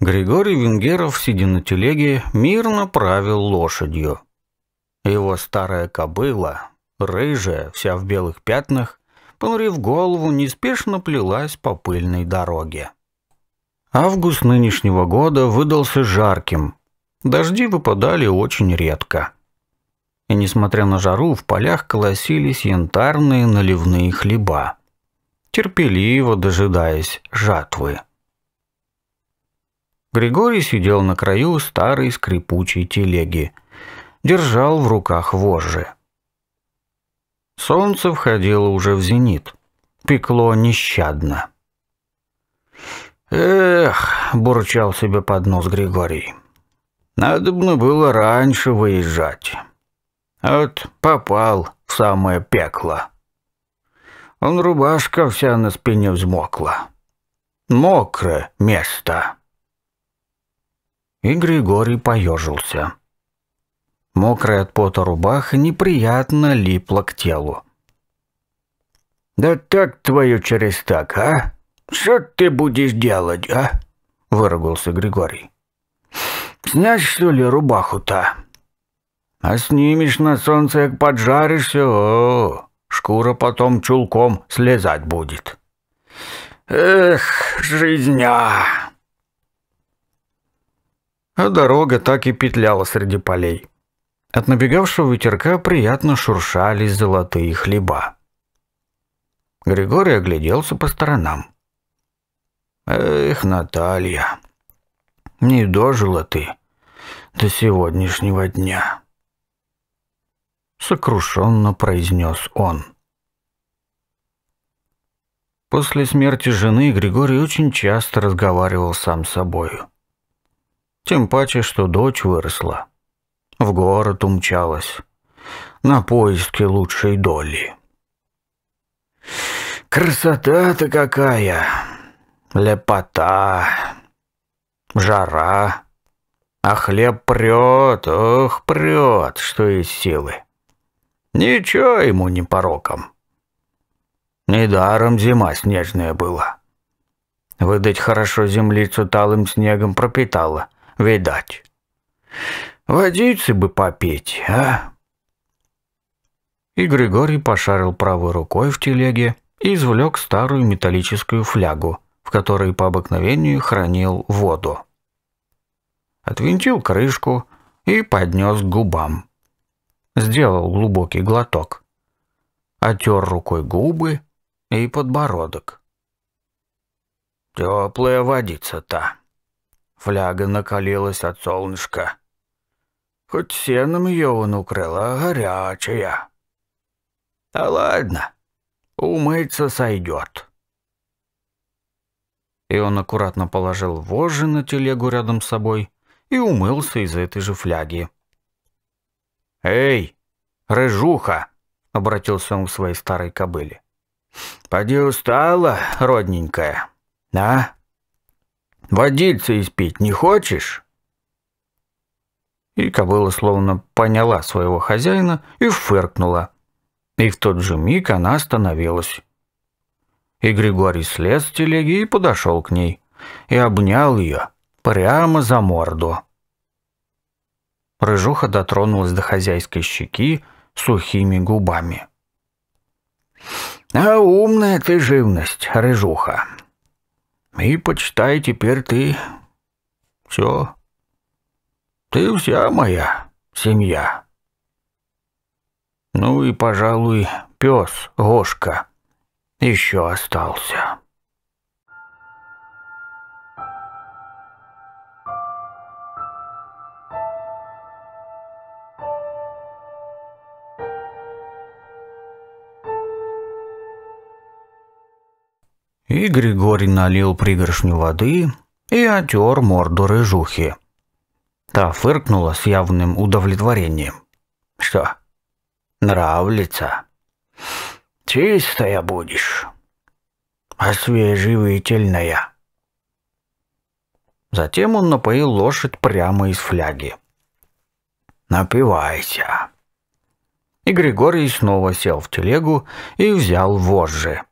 Григорий Венгеров, сидя на телеге, мирно правил лошадью. Его старая кобыла, рыжая, вся в белых пятнах, понурив голову, неспешно плелась по пыльной дороге. Август нынешнего года выдался жарким. Дожди выпадали очень редко. И несмотря на жару, в полях колосились янтарные наливные хлеба, терпеливо дожидаясь жатвы. Григорий сидел на краю старой скрипучей телеги. Держал в руках вожжи. Солнце входило уже в зенит. Пекло нещадно. «Эх!» — бурчал себе под нос Григорий. «Надобно было раньше выезжать. Вот попал в самое пекло. Он рубашка вся на спине взмокла. Мокрое место» и Григорий поежился. Мокрая от пота рубаха неприятно липла к телу. «Да так твою через так, а? Что ты будешь делать, а?» — выругался Григорий. «Снять, что ли, рубаху-то?» «А снимешь на солнце, как поджаришься, о, шкура потом чулком слезать будет». «Эх, жизня!» а дорога так и петляла среди полей. От набегавшего ветерка приятно шуршали золотые хлеба. Григорий огляделся по сторонам. «Эх, Наталья, не дожила ты до сегодняшнего дня!» Сокрушенно произнес он. После смерти жены Григорий очень часто разговаривал сам с собою. Тем паче, что дочь выросла. В город умчалась. На поиски лучшей доли. Красота-то какая! Лепота! Жара! А хлеб прет, ох, прет, что из силы. Ничего ему не пороком. Недаром зима снежная была. Выдать хорошо землицу талым снегом пропитала, видать. Водицы бы попить, а? И Григорий пошарил правой рукой в телеге и извлек старую металлическую флягу, в которой по обыкновению хранил воду. Отвинтил крышку и поднес к губам. Сделал глубокий глоток. Отер рукой губы и подбородок. Теплая водица-то. Фляга накалилась от солнышка. Хоть сеном ее он укрыл, а горячая. А ладно, умыться сойдет. И он аккуратно положил вожжи на телегу рядом с собой и умылся из этой же фляги. «Эй, рыжуха!» — обратился он к своей старой кобыле. «Поди устала, родненькая. На, Водиться испить не хочешь?» И кобыла словно поняла своего хозяина и фыркнула. И в тот же миг она остановилась. И Григорий слез с телеги и подошел к ней. И обнял ее прямо за морду. Рыжуха дотронулась до хозяйской щеки сухими губами. «А умная ты живность, рыжуха!» И почитай, теперь ты все. Ты вся моя семья. Ну и, пожалуй, пес Гошка еще остался». И Григорий налил пригоршню воды и отер морду рыжухи. Та фыркнула с явным удовлетворением. «Что, нравится? Чистая будешь, освеживительная». А Затем он напоил лошадь прямо из фляги. «Напивайся». И Григорий снова сел в телегу и взял вожжи.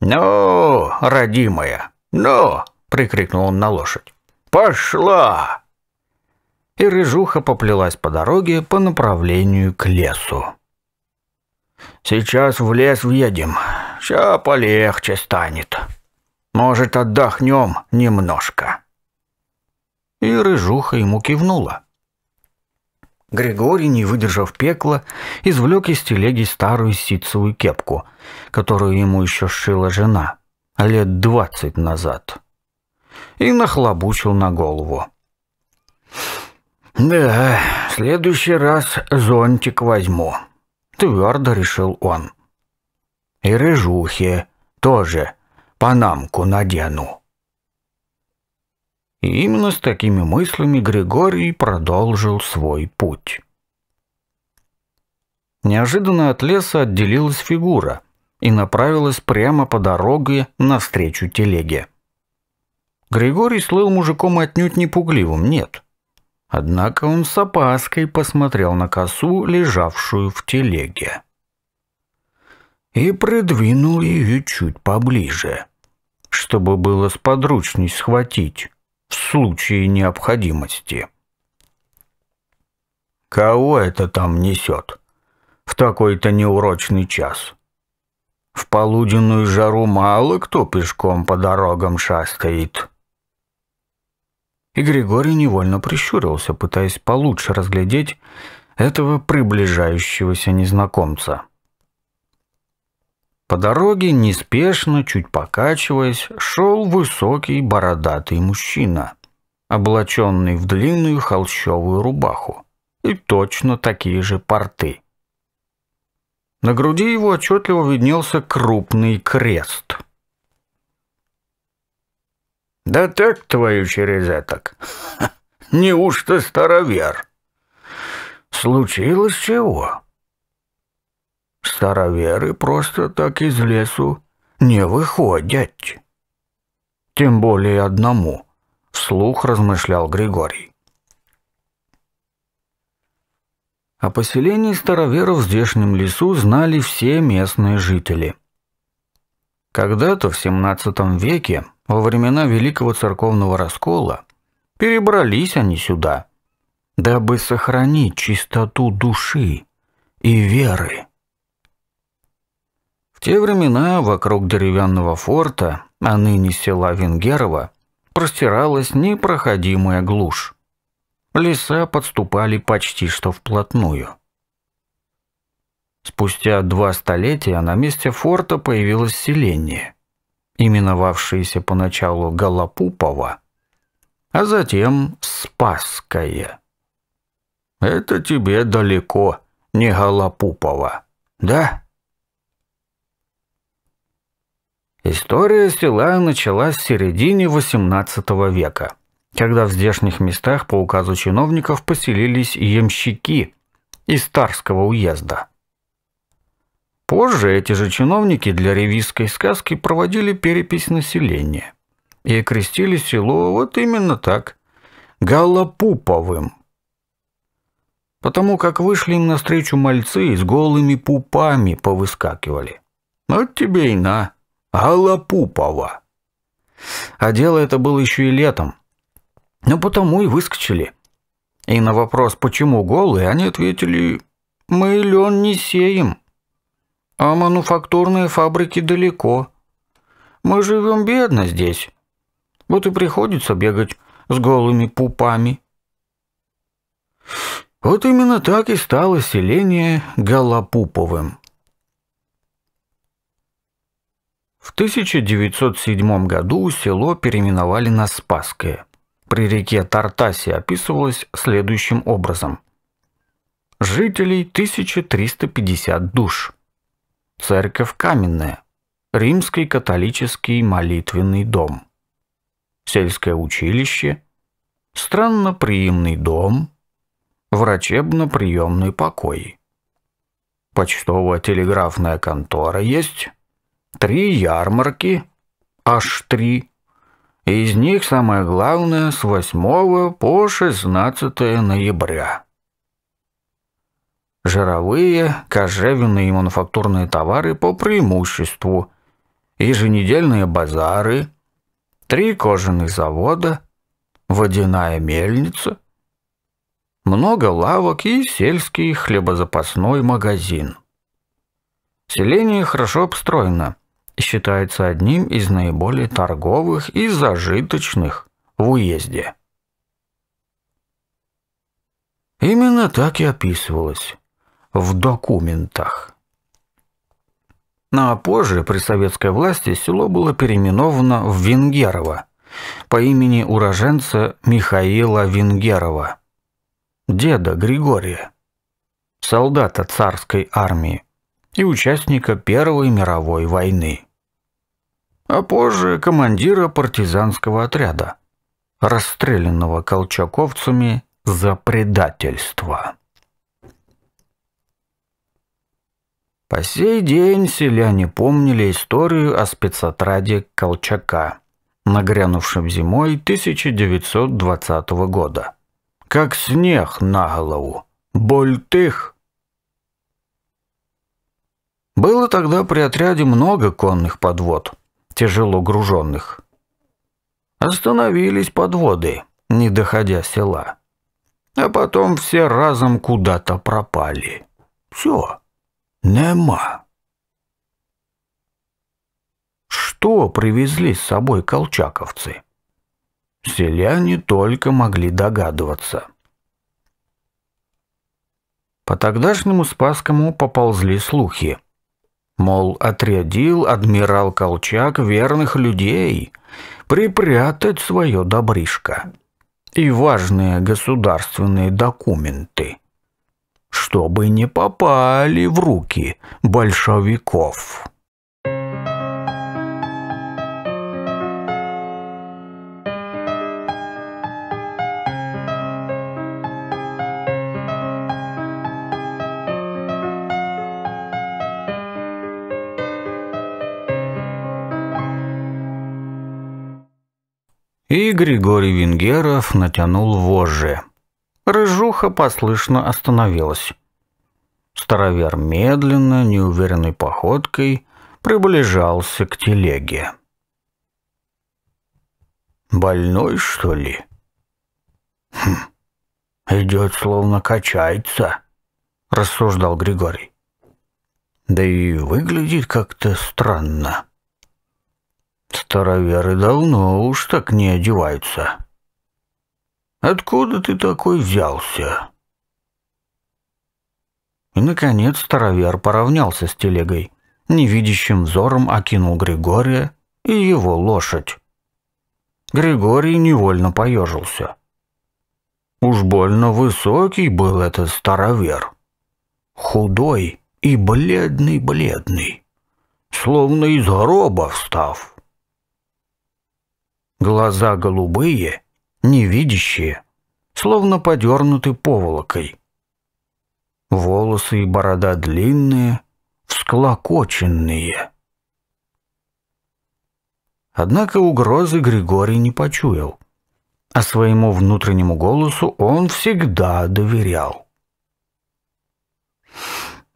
«Ну, родимая, ну!» – прикрикнул он на лошадь. «Пошла!» И рыжуха поплелась по дороге по направлению к лесу. «Сейчас в лес въедем, ща полегче станет. Может, отдохнем немножко». И рыжуха ему кивнула. Григорий, не выдержав пекла, извлек из телеги старую ситцевую кепку – которую ему еще сшила жена, лет двадцать назад. И нахлобучил на голову. «Да, в следующий раз зонтик возьму», — твердо решил он. «И рыжухи тоже панамку надену». И именно с такими мыслями Григорий продолжил свой путь. Неожиданно от леса отделилась фигура, и направилась прямо по дороге навстречу телеге. Григорий слыл мужиком отнюдь не пугливым, нет. Однако он с опаской посмотрел на косу, лежавшую в телеге. И придвинул ее чуть поближе, чтобы было сподручней схватить в случае необходимости. «Кого это там несет в такой-то неурочный час?» В полуденную жару мало кто пешком по дорогам шастает. И Григорий невольно прищурился, пытаясь получше разглядеть этого приближающегося незнакомца. По дороге, неспешно, чуть покачиваясь, шел высокий бородатый мужчина, облаченный в длинную холщовую рубаху и точно такие же порты. На груди его отчетливо виднелся крупный крест. «Да так твою через этак! Неужто старовер? Случилось чего?» «Староверы просто так из лесу не выходят. Тем более одному», — вслух размышлял Григорий. О а поселении староверов в здешнем лесу знали все местные жители. Когда-то в XVII веке, во времена Великого Церковного Раскола, перебрались они сюда, дабы сохранить чистоту души и веры. В те времена вокруг деревянного форта, а ныне села Венгерова, простиралась непроходимая глушь леса подступали почти что вплотную. Спустя два столетия на месте форта появилось селение, именовавшееся поначалу Голопупово, а затем Спасское. «Это тебе далеко, не Голопупово, да?» История села началась в середине XVIII века когда в здешних местах по указу чиновников поселились ямщики из Тарского уезда. Позже эти же чиновники для ревизской сказки проводили перепись населения и окрестили село вот именно так – Галапуповым, потому как вышли им навстречу мальцы с голыми пупами повыскакивали. Вот тебе и на, Галапупова. А дело это было еще и летом – ну, потому и выскочили. И на вопрос, почему голые, они ответили, мы лен не сеем, а мануфактурные фабрики далеко. Мы живем бедно здесь. Вот и приходится бегать с голыми пупами. Вот именно так и стало селение Голопуповым. В 1907 году село переименовали на Спасское при реке Тартасе описывалось следующим образом. Жителей 1350 душ. Церковь каменная. Римский католический молитвенный дом. Сельское училище. странно Странноприимный дом. Врачебно-приемный покой. почтовая телеграфная контора есть. Три ярмарки. Аж три из них самое главное с 8 по 16 ноября. Жировые, кожевенные и мануфактурные товары по преимуществу, еженедельные базары, три кожаных завода, водяная мельница, много лавок и сельский хлебозапасной магазин. Селение хорошо обстроено – считается одним из наиболее торговых и зажиточных в уезде. Именно так и описывалось в документах. Ну а позже при советской власти село было переименовано в Венгерово по имени уроженца Михаила Венгерова, деда Григория, солдата царской армии и участника Первой мировой войны а позже командира партизанского отряда, расстрелянного колчаковцами за предательство. По сей день селяне помнили историю о спецотраде Колчака, нагрянувшем зимой 1920 года. Как снег на голову. Больтых! Было тогда при отряде много конных подвод – тяжело груженных. Остановились подводы, не доходя села. А потом все разом куда-то пропали. Все, нема. Что привезли с собой колчаковцы? Селяне только могли догадываться. По тогдашнему Спасскому поползли слухи – Мол, отрядил адмирал Колчак верных людей припрятать свое добришко и важные государственные документы, чтобы не попали в руки большевиков». И Григорий Венгеров натянул вожжи. Рыжуха послышно остановилась. Старовер медленно, неуверенной походкой приближался к телеге. «Больной, что ли?» «Хм, идет, словно качается», — рассуждал Григорий. «Да и выглядит как-то странно. Староверы давно уж так не одеваются. Откуда ты такой взялся? И, наконец, старовер поравнялся с телегой, невидящим взором окинул Григория и его лошадь. Григорий невольно поежился. Уж больно высокий был этот старовер. Худой и бледный-бледный, словно из гроба встав. Глаза голубые, невидящие, словно подернуты поволокой. Волосы и борода длинные, всклокоченные. Однако угрозы Григорий не почуял, а своему внутреннему голосу он всегда доверял.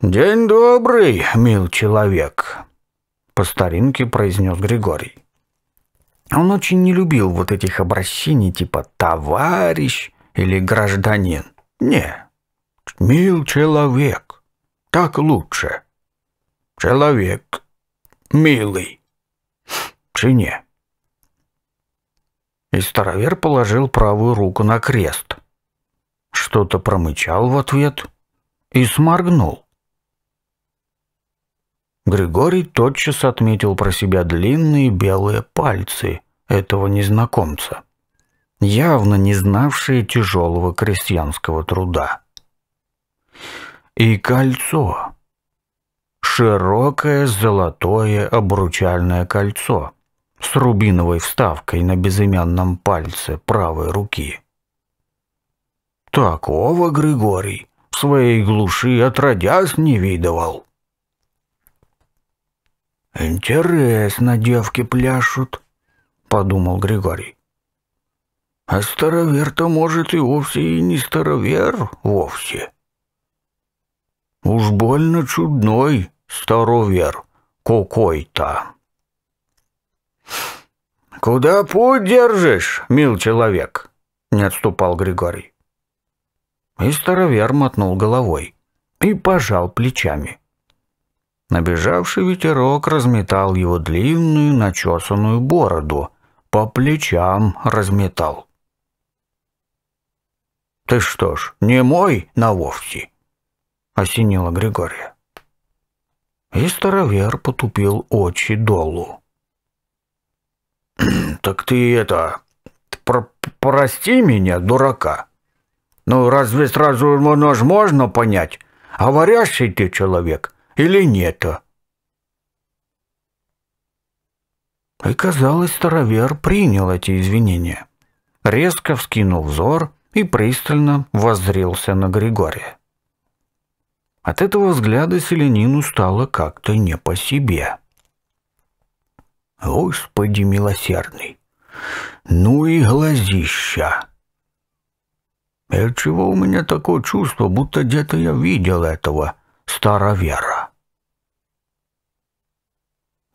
«День добрый, мил человек», — по старинке произнес Григорий. Он очень не любил вот этих обращений типа «товарищ» или «гражданин». Не, мил человек, так лучше. Человек, милый, чине. И старовер положил правую руку на крест. Что-то промычал в ответ и сморгнул. Григорий тотчас отметил про себя длинные белые пальцы этого незнакомца, явно не знавшие тяжелого крестьянского труда. И кольцо. Широкое золотое обручальное кольцо с рубиновой вставкой на безымянном пальце правой руки. Такого Григорий в своей глуши отродясь не видывал. «Интересно девки пляшут», — подумал Григорий. «А старовер-то, может, и вовсе и не старовер вовсе». «Уж больно чудной старовер какой-то». «Куда путь держишь, мил человек?» — не отступал Григорий. И старовер мотнул головой и пожал плечами. Набежавший ветерок разметал его длинную начесанную бороду, по плечам разметал. «Ты что ж, не мой на вовсе?» — осенила Григория. И старовер потупил очи долу. «Так ты это... Про прости меня, дурака. Ну, разве сразу нож можно понять? Говорящий ты человек» или нету. И, казалось, старовер принял эти извинения. Резко вскинул взор и пристально воззрился на Григория. От этого взгляда селянину стало как-то не по себе. «Господи милосердный! Ну и глазища!» «И «Э, чего у меня такое чувство, будто где-то я видел этого старовера?»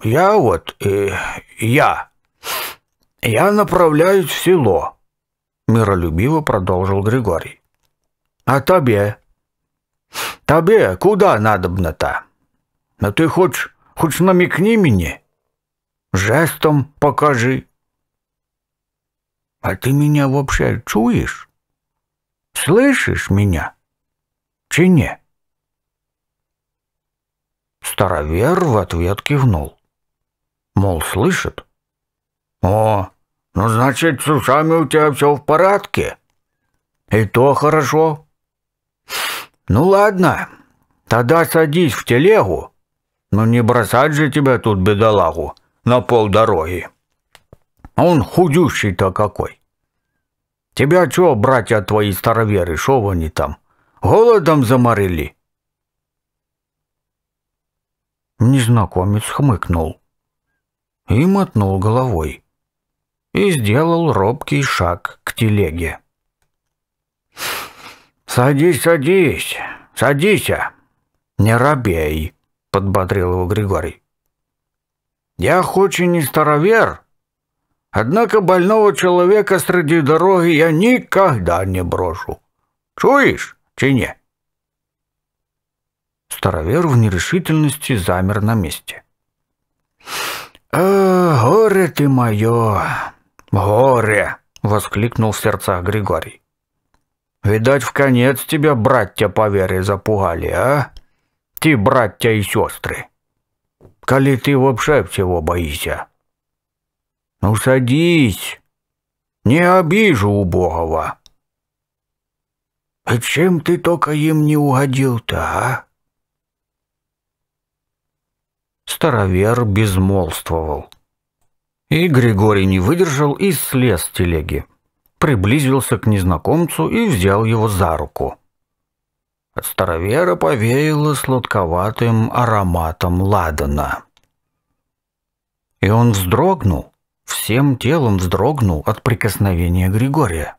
Я вот... Э, я... Я направляюсь в село, миролюбиво продолжил Григорий. А тебе? Тебе куда надобно-то? А ты хоть, хоть намекни мне? Жестом покажи. А ты меня вообще чуешь? Слышишь меня? Чи не? Старовер в ответ кивнул. Мол, слышит. О, ну значит, с ушами у тебя все в порядке. И то хорошо. Ну ладно, тогда садись в телегу. Но ну, не бросать же тебя тут, бедолагу, на полдороги. Он худющий-то какой. Тебя чего, братья твои староверы, что они там, голодом заморили? Незнакомец хмыкнул и мотнул головой. И сделал робкий шаг к телеге. «Садись, садись, садись, не робей», — подбодрил его Григорий. «Я хоть и не старовер, однако больного человека среди дороги я никогда не брошу. Чуешь, чи Старовер в нерешительности замер на месте. «А, горе ты мое! Горе!» — воскликнул в сердцах Григорий. «Видать, в конец тебя братья по вере запугали, а? Ты братья и сестры! Коли ты вообще всего боишься!» «Ну, садись! Не обижу убогого!» «И чем ты только им не угодил-то, а?» Старовер безмолвствовал. И Григорий не выдержал и слез с телеги. Приблизился к незнакомцу и взял его за руку. От старовера повеяло сладковатым ароматом ладана. И он вздрогнул, всем телом вздрогнул от прикосновения Григория.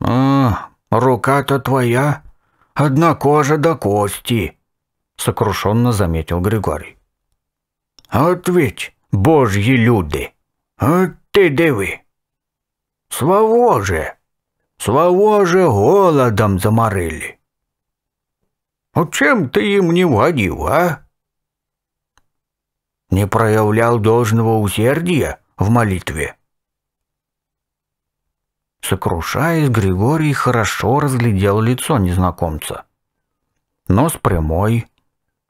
«А, рука-то твоя, одна кожа до кости», сокрушенно заметил Григорий. От божьи люди, а ты диви. Славо же, славо же голодом заморили. А чем ты им не водил, а? Не проявлял должного усердия в молитве. Сокрушаясь, Григорий хорошо разглядел лицо незнакомца. Нос прямой,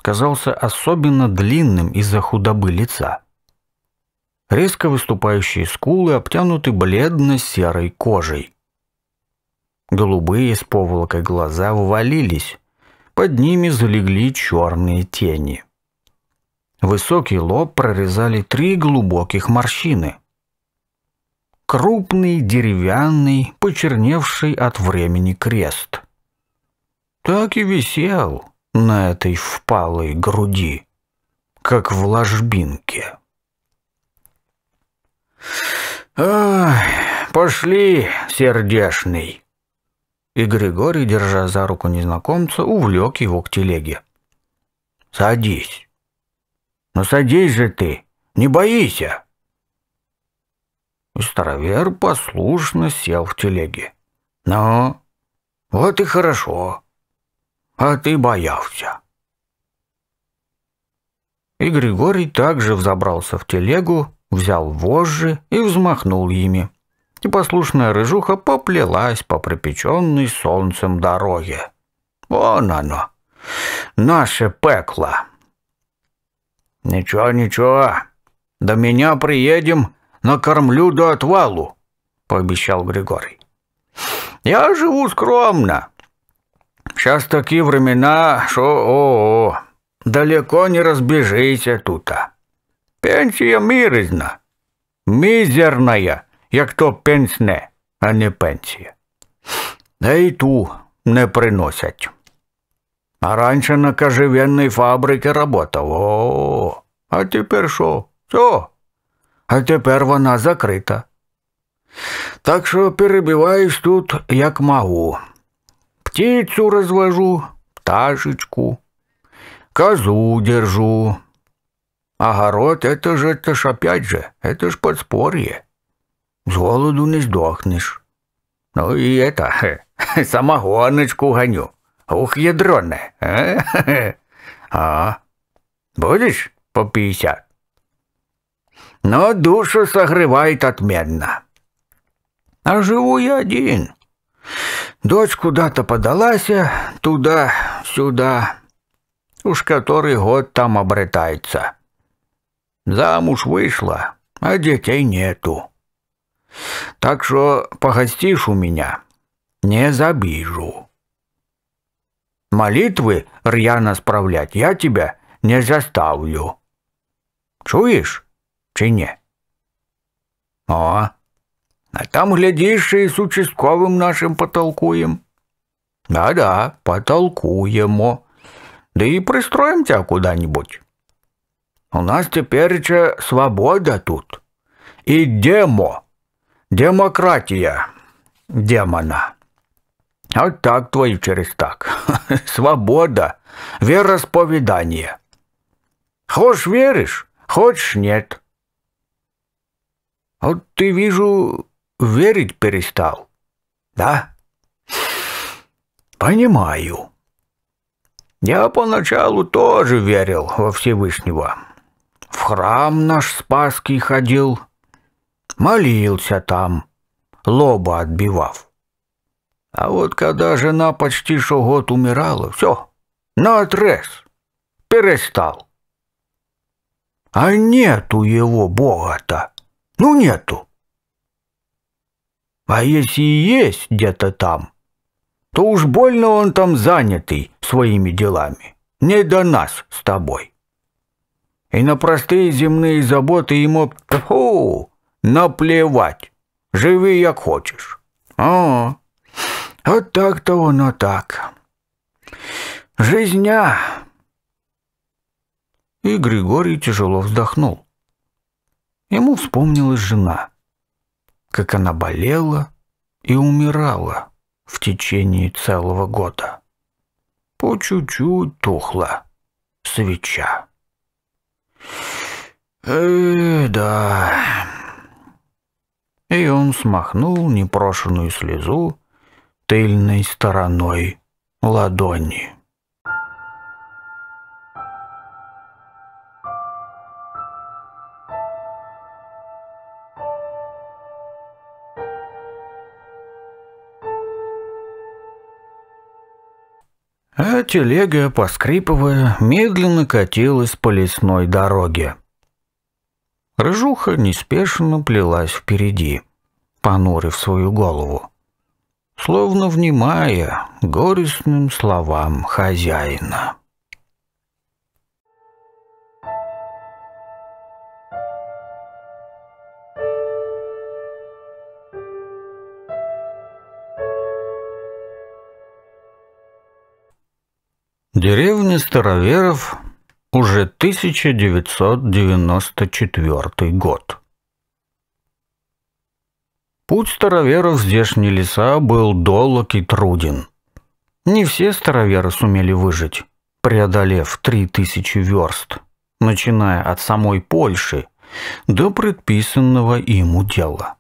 казался особенно длинным из-за худобы лица. Резко выступающие скулы обтянуты бледно-серой кожей. Голубые с поволокой глаза ввалились, под ними залегли черные тени. Высокий лоб прорезали три глубоких морщины. Крупный, деревянный, почерневший от времени крест. Так и висел, на этой впалой груди, как в ложбинке. пошли, сердешный!» И Григорий, держа за руку незнакомца, увлек его к телеге. «Садись!» «Ну садись же ты! Не боися!» И старовер послушно сел в телеге. «Ну, вот и хорошо!» а ты боялся. И Григорий также взобрался в телегу, взял вожжи и взмахнул ими. И послушная рыжуха поплелась по пропеченной солнцем дороге. Вон оно, наше пекло. Ничего, ничего, до меня приедем, накормлю до отвалу, пообещал Григорий. Я живу скромно, Сейчас такие времена, что о, -о, -о далеко не разбіжися тута. Пенсія миризна. Мизерная, як то пенсне, а не пенсия. Да и ту не приносять. А раньше на кожевенной фабрике работал. О, а тепер що? Все. А тепер вона закрита. Так що перебиваюсь тут, як могу. Птицу развожу, пташечку, козу держу. Огород — это же, это ж опять же, это ж подспорье. С голоду не сдохнешь. Ну и это, самогоночку гоню. Ух, ядроне, а? А, будешь по пятьдесят? Но душу согревает отменно. А живу я один. Дочь куда-то подалась, э, туда-сюда. Уж который год там обретается. Замуж вышла, а детей нету. Так что погостишь у меня, не забижу. Молитвы рьяно справлять я тебя не заставлю. Чуешь, чи не? О, а там, глядишь, и с участковым нашим потолкуем. Да-да, потолкуемо. Да и пристроим тебя куда-нибудь. У нас теперь же свобода тут. И демо. Демократия. Демона. Вот так твою через так. Свобода. Веросповедание. Хочешь веришь, хочешь нет. Вот ты, вижу, верить перестал? Да? Понимаю. Я поначалу тоже верил во Всевышнего. В храм наш Спасский ходил, молился там, лоба отбивав. А вот когда жена почти что год умирала, все, на наотрез, перестал. А нету его Бога-то, ну нету. А если и есть где-то там, то уж больно он там занятый своими делами. Не до нас с тобой. И на простые земные заботы ему тьфу, наплевать. Живи, как хочешь. О, а, вот так-то оно так. Жизня. И Григорий тяжело вздохнул. Ему вспомнилась жена как она болела и умирала в течение целого года. По чуть-чуть тухла свеча. Э, да. И он смахнул непрошенную слезу тыльной стороной ладони. а телега, поскрипывая, медленно катилась по лесной дороге. Рыжуха неспешно плелась впереди, понурив свою голову, словно внимая горестным словам хозяина. Деревня староверов уже 1994 год. Путь староверов в здешние леса был долог и труден. Не все староверы сумели выжить, преодолев 3000 верст, начиная от самой Польши до предписанного им дела.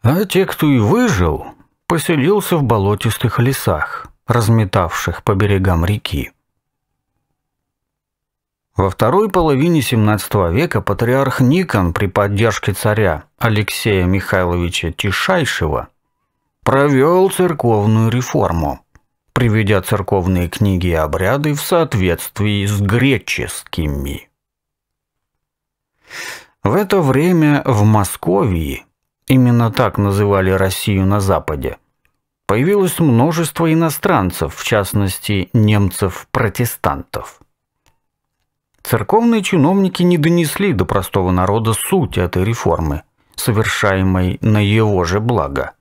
А те, кто и выжил, поселился в болотистых лесах – разметавших по берегам реки. Во второй половине XVII века патриарх Никон при поддержке царя Алексея Михайловича Тишайшего провел церковную реформу, приведя церковные книги и обряды в соответствии с греческими. В это время в Московии, именно так называли Россию на Западе, появилось множество иностранцев, в частности, немцев-протестантов. Церковные чиновники не донесли до простого народа суть этой реформы, совершаемой на его же благо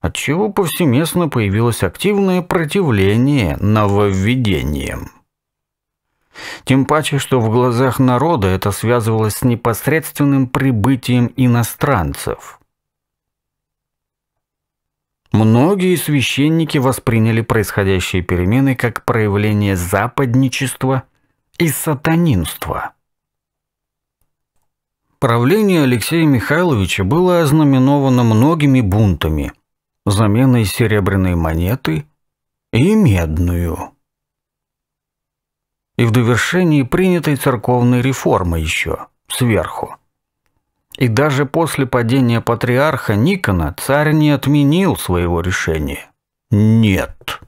отчего повсеместно появилось активное противление нововведениям. Тем паче, что в глазах народа это связывалось с непосредственным прибытием иностранцев. Многие священники восприняли происходящие перемены как проявление западничества и сатанинства. Правление Алексея Михайловича было ознаменовано многими бунтами, заменой серебряной монеты и медную. И в довершении принятой церковной реформы еще, сверху – и даже после падения патриарха Никона царь не отменил своего решения. Нет.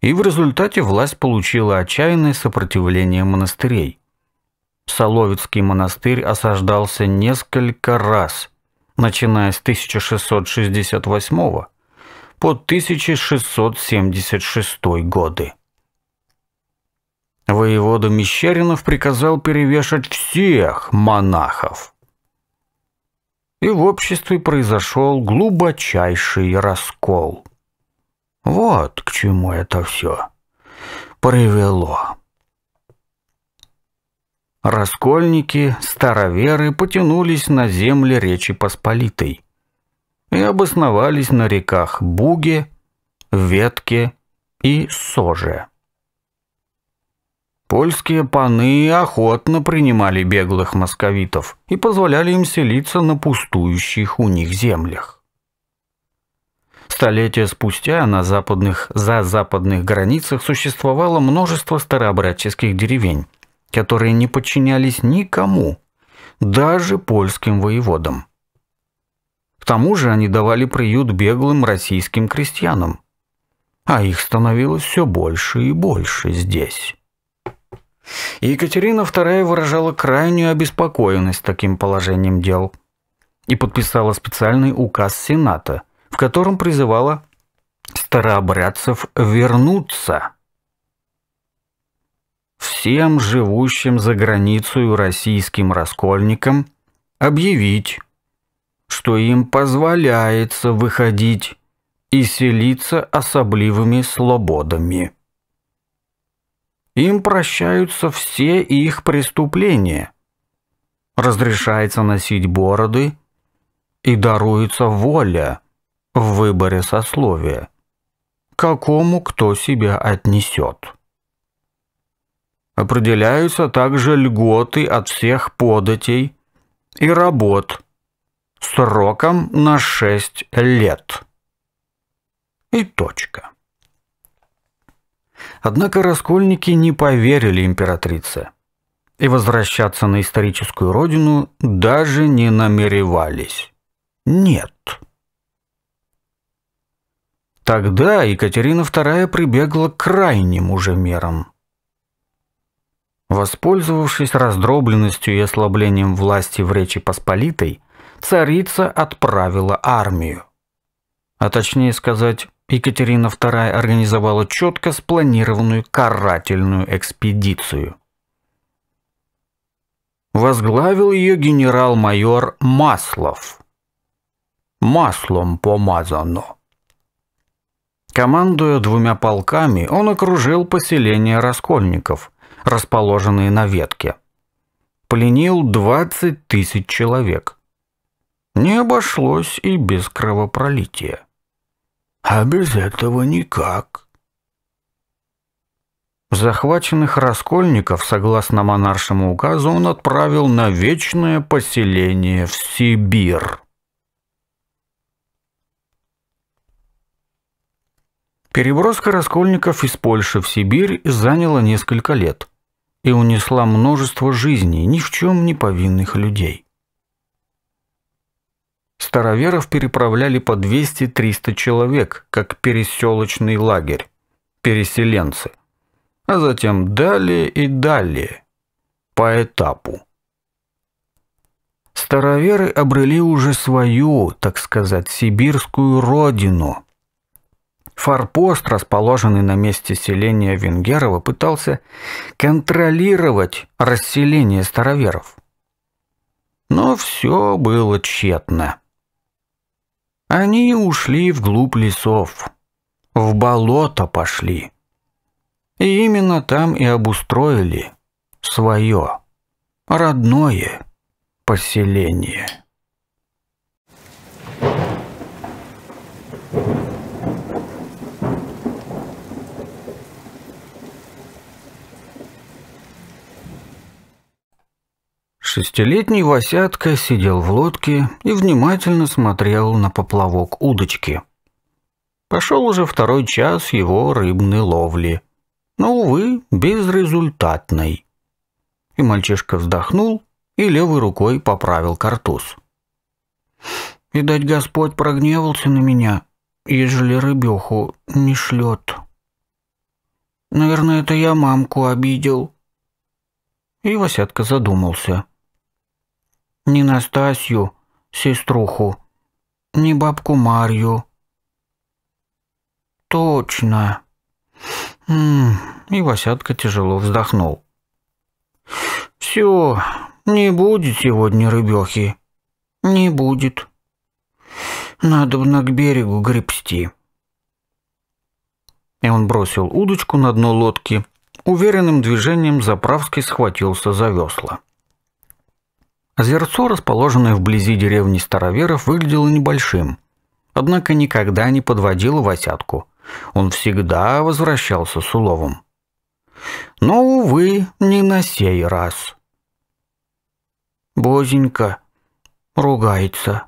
И в результате власть получила отчаянное сопротивление монастырей. Соловецкий монастырь осаждался несколько раз, начиная с 1668 по 1676 годы. Воевода Мещеринов приказал перевешать всех монахов – и в обществе произошел глубочайший раскол. Вот к чему это все привело. Раскольники, староверы потянулись на земли Речи Посполитой и обосновались на реках Буге, Ветке и Соже. Польские паны охотно принимали беглых московитов и позволяли им селиться на пустующих у них землях. Столетия спустя на западных, за западных границах существовало множество старообрядческих деревень, которые не подчинялись никому, даже польским воеводам. К тому же они давали приют беглым российским крестьянам, а их становилось все больше и больше здесь. Екатерина II выражала крайнюю обеспокоенность таким положением дел и подписала специальный указ Сената, в котором призывала старообрядцев вернуться. Всем живущим за границу российским раскольникам объявить, что им позволяется выходить и селиться особливыми слободами им прощаются все их преступления. Разрешается носить бороды и даруется воля в выборе сословия, какому кто себя отнесет. Определяются также льготы от всех податей и работ сроком на 6 лет. И точка. Однако раскольники не поверили императрице и возвращаться на историческую родину даже не намеревались. Нет. Тогда Екатерина II прибегла к крайним уже мерам. Воспользовавшись раздробленностью и ослаблением власти в Речи Посполитой, царица отправила армию. А точнее сказать, Екатерина II организовала четко спланированную карательную экспедицию. Возглавил ее генерал-майор Маслов. Маслом помазано. Командуя двумя полками, он окружил поселение раскольников, расположенные на ветке. Пленил 20 тысяч человек. Не обошлось и без кровопролития. А без этого никак. Захваченных раскольников, согласно монаршему указу, он отправил на вечное поселение в Сибирь. Переброска раскольников из Польши в Сибирь заняла несколько лет и унесла множество жизней ни в чем не повинных людей. Староверов переправляли по 200-300 человек, как переселочный лагерь, переселенцы. А затем далее и далее, по этапу. Староверы обрели уже свою, так сказать, сибирскую родину. Форпост, расположенный на месте селения Венгерова, пытался контролировать расселение староверов. Но все было тщетно. Они ушли вглубь лесов, в болото пошли. И именно там и обустроили свое родное поселение. Шестилетний Васятка сидел в лодке и внимательно смотрел на поплавок удочки. Пошел уже второй час его рыбной ловли, но, увы, безрезультатной. И мальчишка вздохнул и левой рукой поправил картуз. «Видать, Господь прогневался на меня, ежели рыбеху не шлет. Наверное, это я мамку обидел». И Васятка задумался – не Настасью, сеструху, не бабку Марью. Точно. и Васятка тяжело вздохнул. Все, не будет сегодня рыбехи. Не будет. Надо бы на к берегу гребсти. И он бросил удочку на дно лодки, уверенным движением Заправский схватился за весла. Озерцо, расположенное вблизи деревни Староверов, выглядело небольшим, однако никогда не подводило Васятку. Он всегда возвращался с уловом. Но, увы, не на сей раз. Бозенька ругается.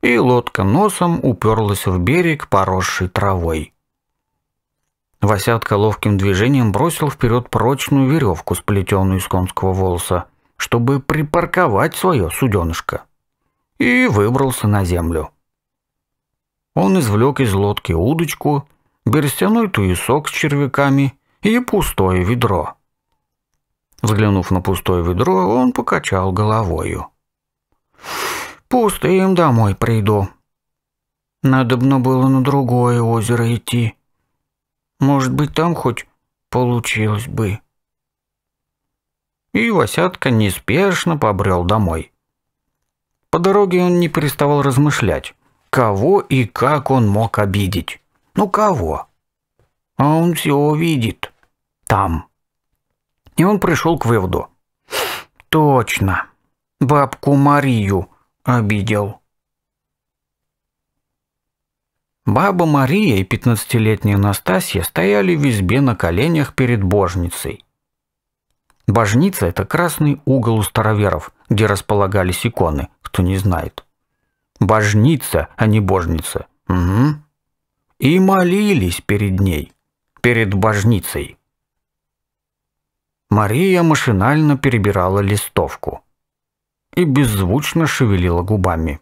И лодка носом уперлась в берег, поросший травой. Васятка ловким движением бросил вперед прочную веревку, сплетенную из конского волоса чтобы припарковать свое суденышко. И выбрался на землю. Он извлек из лодки удочку, берестяной туесок с червяками и пустое ведро. Взглянув на пустое ведро, он покачал головою. «Пустым домой приду. Надобно было на другое озеро идти. Может быть, там хоть получилось бы» и лосятка неспешно побрел домой. По дороге он не переставал размышлять, кого и как он мог обидеть. Ну, кого? А он все видит. Там. И он пришел к выводу. Точно. Бабку Марию обидел. Баба Мария и пятнадцатилетняя Настасья стояли в избе на коленях перед божницей. Божница – это красный угол у староверов, где располагались иконы, кто не знает. Божница, а не божница. Угу. И молились перед ней, перед божницей. Мария машинально перебирала листовку и беззвучно шевелила губами.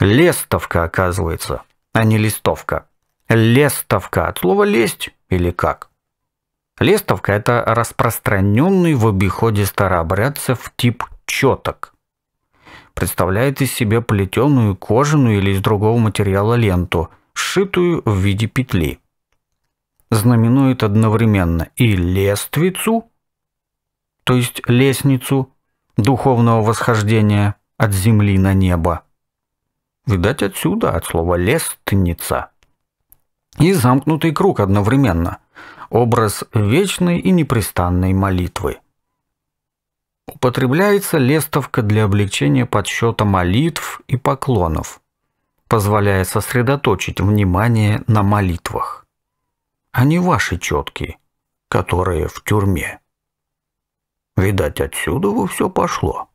Лестовка, оказывается, а не листовка. Лестовка от слова «лесть» или как? Лестовка – это распространенный в обиходе старообрядцев тип четок. Представляет из себя плетеную, кожаную или из другого материала ленту, сшитую в виде петли. Знаменует одновременно и лествицу, то есть лестницу духовного восхождения от земли на небо. Видать отсюда, от слова «лестница». И замкнутый круг одновременно – образ вечной и непрестанной молитвы. Употребляется лестовка для облегчения подсчета молитв и поклонов, позволяя сосредоточить внимание на молитвах. А не ваши четкие, которые в тюрьме. Видать, отсюда вы все пошло.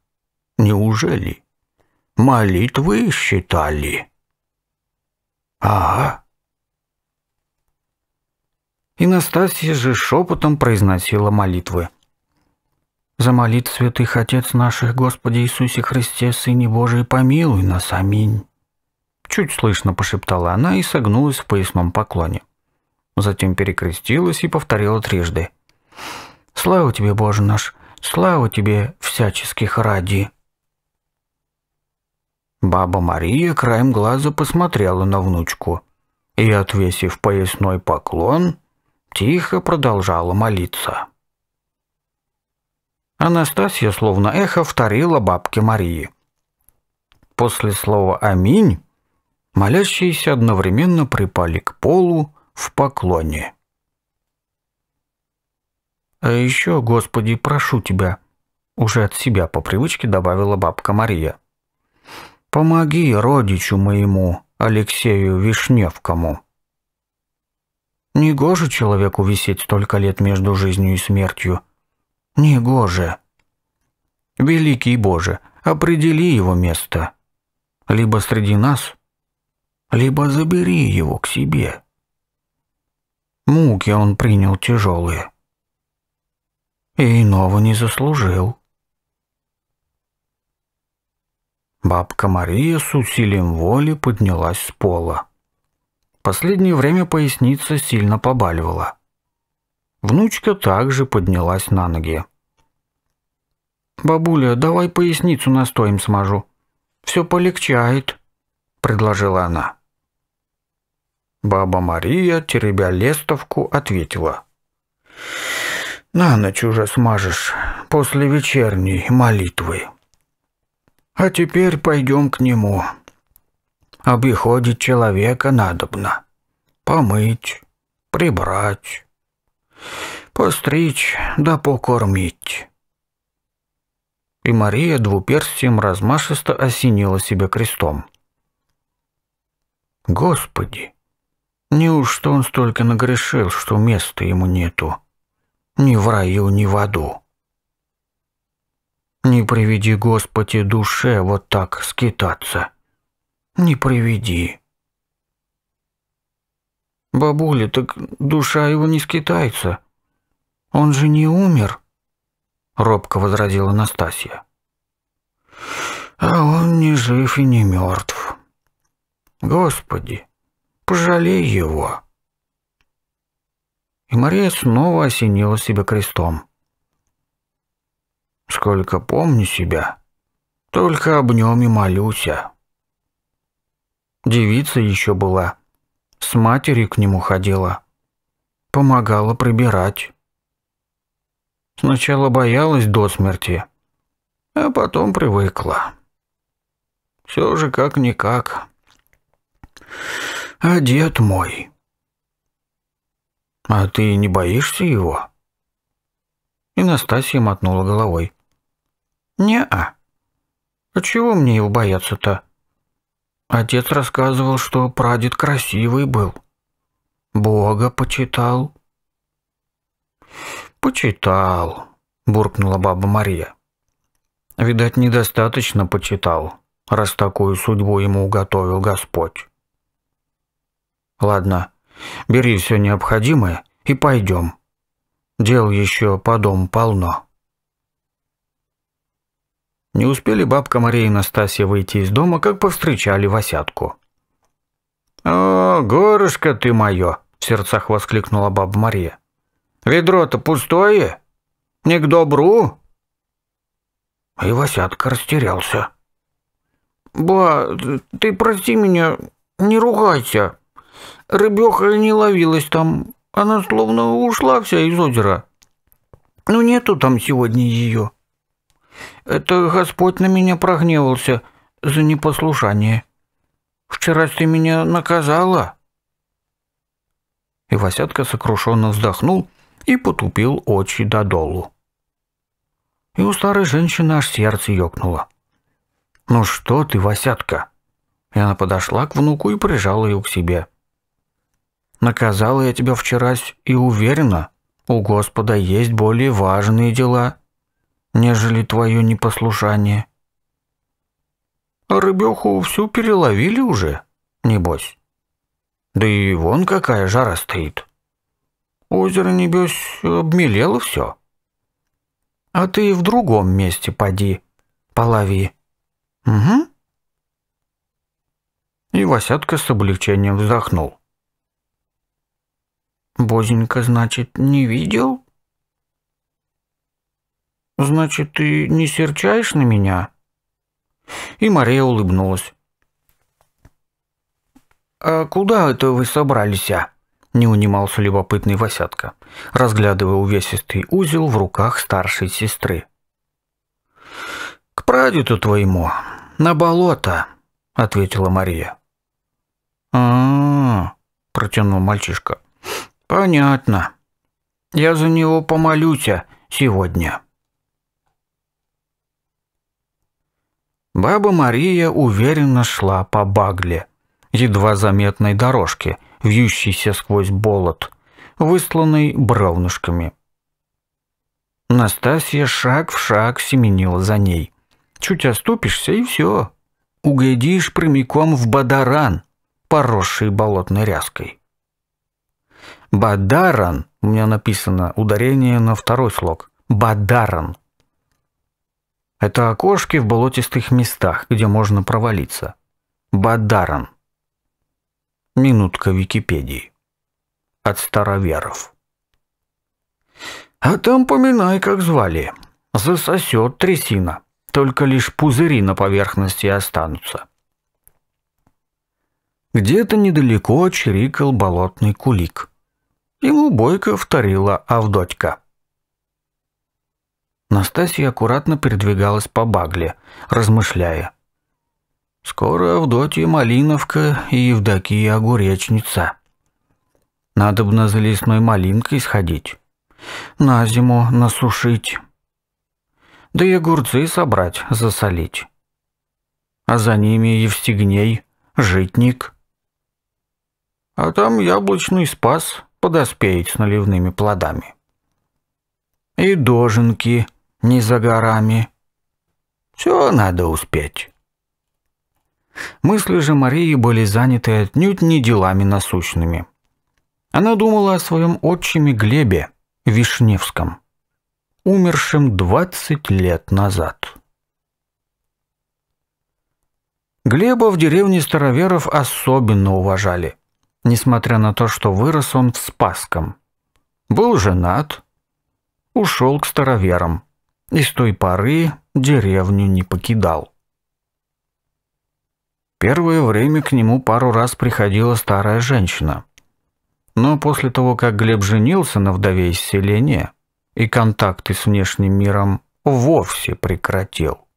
Неужели? Молитвы считали? Ага, и Настасья же шепотом произносила молитвы. «За молитв святых Отец наших Господи Иисусе Христе, Сыне Божий, помилуй нас, аминь!» Чуть слышно пошептала она и согнулась в поясном поклоне. Затем перекрестилась и повторила трижды. «Слава тебе, Боже наш! Слава тебе всяческих ради!» Баба Мария краем глаза посмотрела на внучку и, отвесив поясной поклон, тихо продолжала молиться. Анастасия словно эхо вторила бабке Марии. После слова «Аминь» молящиеся одновременно припали к полу в поклоне. «А еще, Господи, прошу Тебя», — уже от себя по привычке добавила бабка Мария. «Помоги родичу моему, Алексею Вишневкому». Негоже человеку висеть столько лет между жизнью и смертью. Негоже. Великий Боже, определи его место. Либо среди нас, либо забери его к себе. Муки он принял тяжелые. И иного не заслужил. Бабка Мария с усилием воли поднялась с пола. Последнее время поясница сильно побаливала. Внучка также поднялась на ноги. «Бабуля, давай поясницу настоем смажу. Все полегчает», — предложила она. Баба Мария, теребя лестовку, ответила. «На ночь уже смажешь, после вечерней молитвы. А теперь пойдем к нему, обиходить человека надобно. Помыть, прибрать, постричь да покормить. И Мария двуперстием размашисто осенила себя крестом. Господи! Неужто он столько нагрешил, что места ему нету? Ни в раю, ни в аду. Не приведи, Господи, душе вот так скитаться не приведи. Бабуля, так душа его не скитается. Он же не умер, робко возразила Настасья. А он не жив и не мертв. Господи, пожалей его. И Мария снова осенила себя крестом. Сколько помню себя, только об нем и молюся. Девица еще была. С матери к нему ходила. Помогала прибирать. Сначала боялась до смерти, а потом привыкла. Все же как-никак. А дед мой... «А ты не боишься его?» И Настасья мотнула головой. «Не-а. А чего мне его бояться-то?» Отец рассказывал, что прадед красивый был. Бога почитал. «Почитал», — буркнула баба Мария. «Видать, недостаточно почитал, раз такую судьбу ему уготовил Господь». «Ладно, бери все необходимое и пойдем. Дел еще по дому полно». Не успели бабка Мария и Настасья выйти из дома, как повстречали Васятку. «О, горышко ты мое!» — в сердцах воскликнула баба Мария. «Ведро-то пустое? Не к добру?» И Васятка растерялся. «Ба, ты прости меня, не ругайся. Рыбеха не ловилась там, она словно ушла вся из озера. Ну нету там сегодня ее». Это Господь на меня прогневался за непослушание. Вчера ты меня наказала». И Васятка сокрушенно вздохнул и потупил очи до долу. И у старой женщины аж сердце ёкнуло. «Ну что ты, Васятка?» И она подошла к внуку и прижала ее к себе. «Наказала я тебя вчерась и уверена, у Господа есть более важные дела, нежели твое непослушание. А рыбеху всю переловили уже, небось. Да и вон какая жара стоит. Озеро, небось, обмелело все. А ты в другом месте поди, полови. Угу. И Васятка с облегчением вздохнул. Бозенька, значит, не видел? «Значит, ты не серчаешь на меня?» И Мария улыбнулась. «А куда это вы собрались?» не унимался любопытный Васятка, разглядывая увесистый узел в руках старшей сестры. «К прадеду твоему, на болото», — ответила Мария. «А-а-а», протянул мальчишка. «Понятно. Я за него помолюся сегодня». Баба Мария уверенно шла по багле, едва заметной дорожке, вьющейся сквозь болот, высланной бревнышками. Настасья шаг в шаг семенила за ней. Чуть оступишься, и все. Угодишь прямиком в бадаран, поросший болотной ряской. Бадаран, у меня написано ударение на второй слог. Бадаран это окошки в болотистых местах, где можно провалиться. Бадаран. Минутка Википедии. От староверов. А там поминай, как звали. Засосет трясина. Только лишь пузыри на поверхности останутся. Где-то недалеко чирикал болотный кулик. Ему бойко вторила Авдотька. Настасья аккуратно передвигалась по багле, размышляя. «Скоро Авдотья Малиновка и Евдокия Огуречница. Надо бы на залесной малинкой сходить, на зиму насушить, да и огурцы собрать, засолить. А за ними Евстигней, Житник. А там яблочный спас подоспеет с наливными плодами. И доженки — не за горами. Все надо успеть. Мысли же Марии были заняты отнюдь не делами насущными. Она думала о своем отчиме Глебе, Вишневском, умершем 20 лет назад. Глеба в деревне староверов особенно уважали, несмотря на то, что вырос он в Спасском. Был женат, ушел к староверам – и с той поры деревню не покидал. Первое время к нему пару раз приходила старая женщина. Но после того, как Глеб женился на вдове из селения, и контакты с внешним миром вовсе прекратил.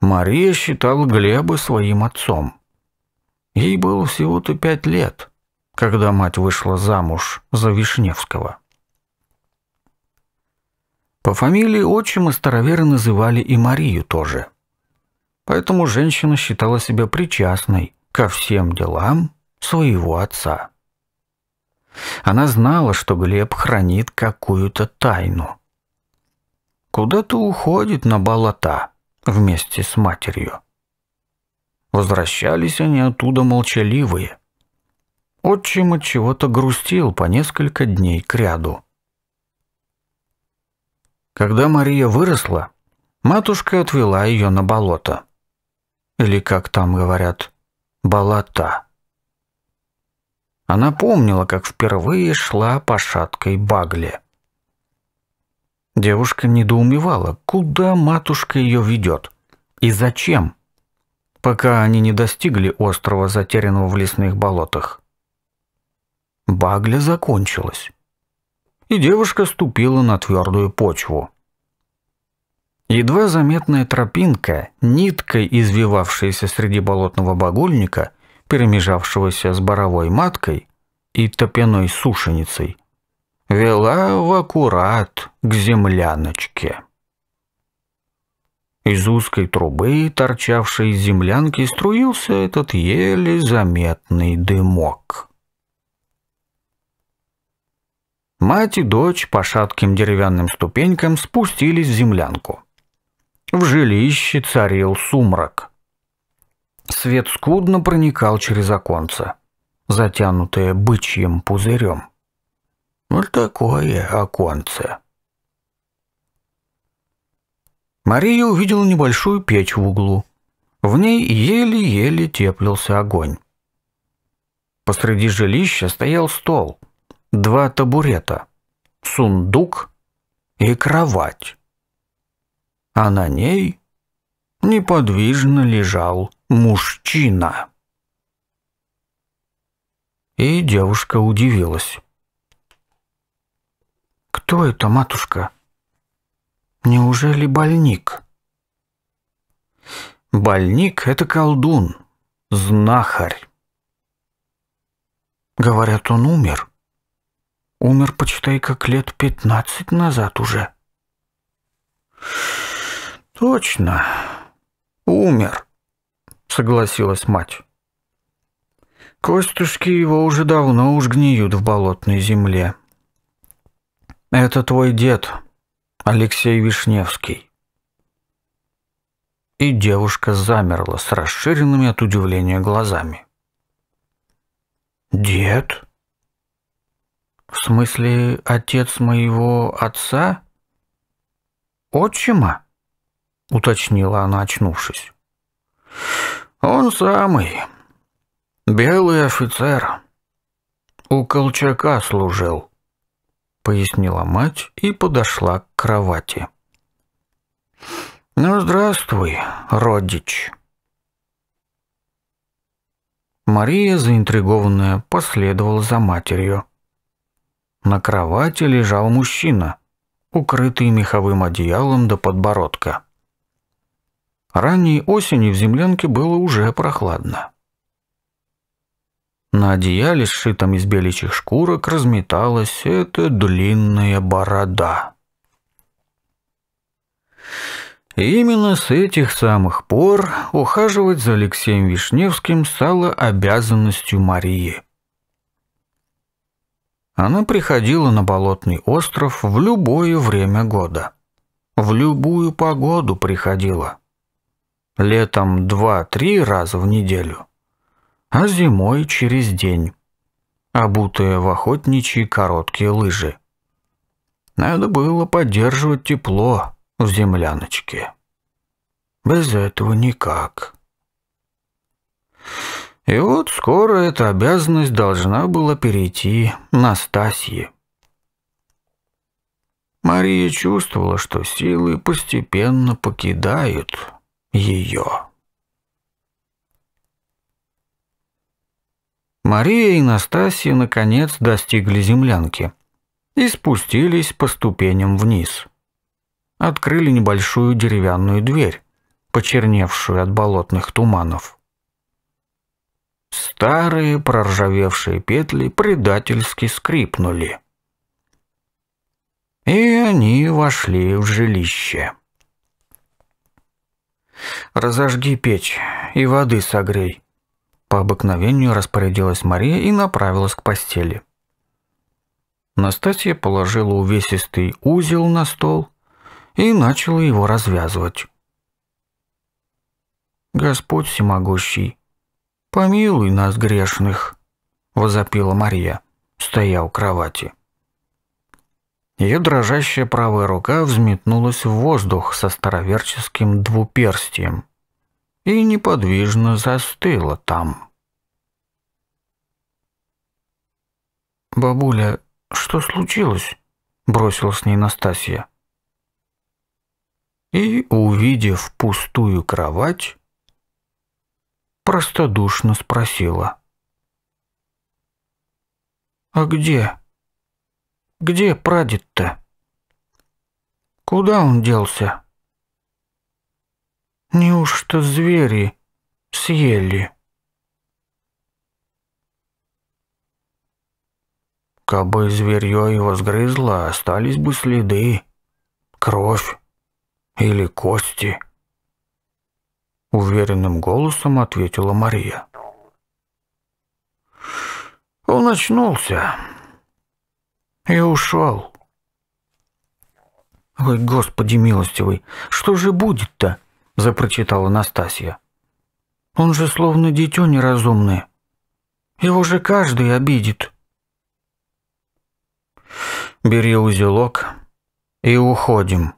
Мария считала Глеба своим отцом. Ей было всего-то пять лет, когда мать вышла замуж за Вишневского. По фамилии отчима староверы называли и Марию тоже. Поэтому женщина считала себя причастной ко всем делам своего отца. Она знала, что Глеб хранит какую-то тайну. Куда-то уходит на болота вместе с матерью. Возвращались они оттуда молчаливые. Отчим от чего-то грустил по несколько дней кряду. Когда Мария выросла, матушка отвела ее на болото. Или, как там говорят, болота. Она помнила, как впервые шла по шаткой багле. Девушка недоумевала, куда матушка ее ведет и зачем, пока они не достигли острова, затерянного в лесных болотах. Багля закончилась и девушка ступила на твердую почву. Едва заметная тропинка, ниткой извивавшаяся среди болотного багульника, перемежавшегося с боровой маткой и топяной сушеницей, вела в аккурат к земляночке. Из узкой трубы, торчавшей из землянки, струился этот еле заметный дымок. Мать и дочь по шатким деревянным ступенькам спустились в землянку. В жилище царил сумрак. Свет скудно проникал через оконце, затянутое бычьим пузырем. Вот такое оконце. Мария увидела небольшую печь в углу. В ней еле-еле теплился огонь. Посреди жилища стоял стол два табурета, сундук и кровать. А на ней неподвижно лежал мужчина. И девушка удивилась. «Кто это, матушка? Неужели больник?» «Больник — это колдун, знахарь. Говорят, он умер». Умер, почитай, как лет пятнадцать назад уже. Точно, умер, согласилась мать. Костюшки его уже давно уж гниют в болотной земле. Это твой дед, Алексей Вишневский. И девушка замерла с расширенными от удивления глазами. «Дед?» В смысле, отец моего отца? Отчима? Уточнила она, очнувшись. Он самый. Белый офицер. У Колчака служил, пояснила мать и подошла к кровати. Ну, здравствуй, родич. Мария, заинтригованная, последовала за матерью. На кровати лежал мужчина, укрытый меховым одеялом до подбородка. Ранней осенью в землянке было уже прохладно. На одеяле, сшитом из беличьих шкурок, разметалась эта длинная борода. И именно с этих самых пор ухаживать за Алексеем Вишневским стало обязанностью Марии. Она приходила на болотный остров в любое время года. В любую погоду приходила. Летом два-три раза в неделю, а зимой через день, обутая в охотничьи короткие лыжи. Надо было поддерживать тепло в земляночке. Без этого никак. И вот скоро эта обязанность должна была перейти Настасье. Мария чувствовала, что силы постепенно покидают ее. Мария и Настасья наконец достигли землянки и спустились по ступеням вниз. Открыли небольшую деревянную дверь, почерневшую от болотных туманов. Старые проржавевшие петли предательски скрипнули. И они вошли в жилище. «Разожги печь и воды согрей», — по обыкновению распорядилась Мария и направилась к постели. Настасья положила увесистый узел на стол и начала его развязывать. «Господь всемогущий, «Помилуй нас, грешных!» — возопила Мария, стоя у кровати. Ее дрожащая правая рука взметнулась в воздух со староверческим двуперстием и неподвижно застыла там. «Бабуля, что случилось?» — бросил с ней Настасья. И, увидев пустую кровать, простодушно спросила. «А где? Где прадед-то? Куда он делся? Неужто звери съели?» Кабы зверье его сгрызло, остались бы следы, кровь или кости. — уверенным голосом ответила Мария. «Он очнулся и ушел». «Ой, Господи милостивый, что же будет-то?» — запрочитала Настасья. «Он же словно дитё неразумное. Его же каждый обидит». «Бери узелок и уходим.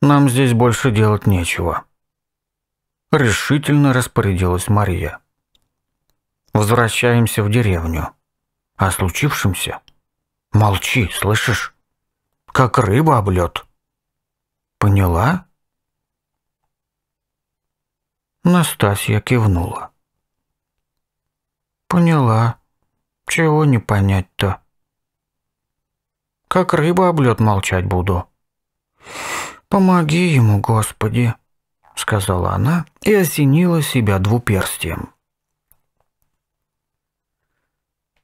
Нам здесь больше делать нечего». – решительно распорядилась Мария. «Возвращаемся в деревню. О случившемся? Молчи, слышишь? Как рыба об лед. Поняла?» Настасья кивнула. «Поняла. Чего не понять-то?» «Как рыба об лед молчать буду». «Помоги ему, Господи!» — сказала она и осенила себя двуперстием.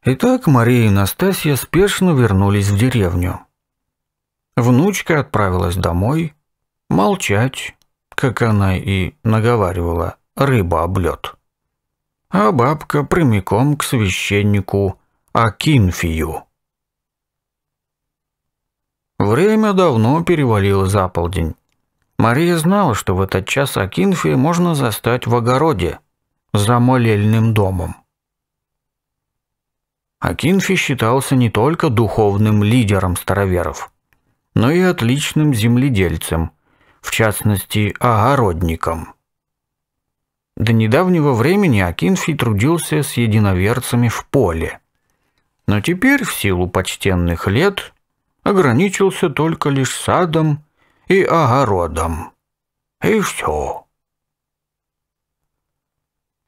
Итак, Мария и Настасья спешно вернулись в деревню. Внучка отправилась домой, молчать, как она и наговаривала, рыба облет. А бабка прямиком к священнику Акинфию. Время давно перевалило за полдень. Мария знала, что в этот час Акинфи можно застать в огороде, за молельным домом. Акинфи считался не только духовным лидером староверов, но и отличным земледельцем, в частности, огородником. До недавнего времени Акинфи трудился с единоверцами в поле, но теперь, в силу почтенных лет, ограничился только лишь садом и огородом. И все.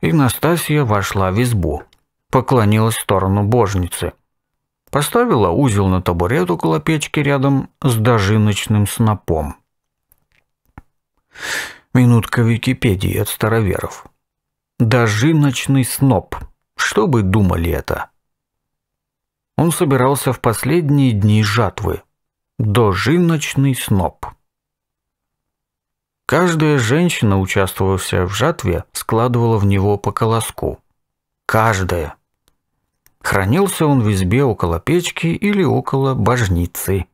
И Настасья вошла в избу, поклонилась в сторону божницы. Поставила узел на табурет около печки рядом с дожиночным снопом. Минутка Википедии от староверов. Дожиночный сноп. Что бы думали это? Он собирался в последние дни жатвы. Дожиночный сноп. Каждая женщина, участвовавшая в жатве, складывала в него по колоску. Каждая. Хранился он в избе около печки или около божницы.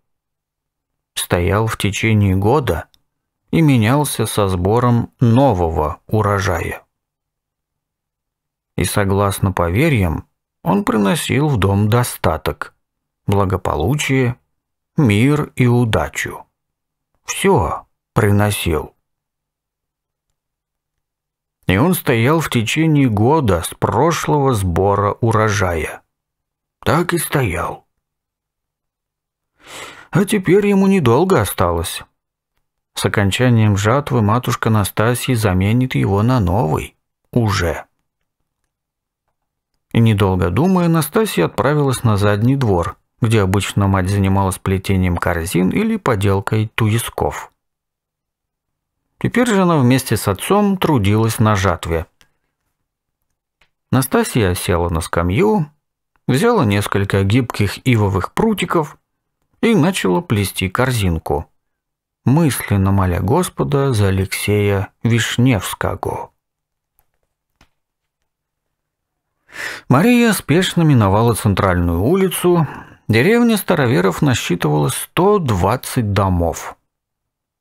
Стоял в течение года и менялся со сбором нового урожая. И согласно поверьям, он приносил в дом достаток, благополучие, мир и удачу. Все приносил и он стоял в течение года с прошлого сбора урожая. Так и стоял. А теперь ему недолго осталось. С окончанием жатвы матушка Настасья заменит его на новый. Уже. И недолго думая, Настасья отправилась на задний двор, где обычно мать занималась плетением корзин или поделкой туесков. Теперь же она вместе с отцом трудилась на жатве. Настасья села на скамью, взяла несколько гибких ивовых прутиков и начала плести корзинку, мысленно моля Господа за Алексея Вишневского. Мария спешно миновала центральную улицу. Деревня староверов насчитывала 120 домов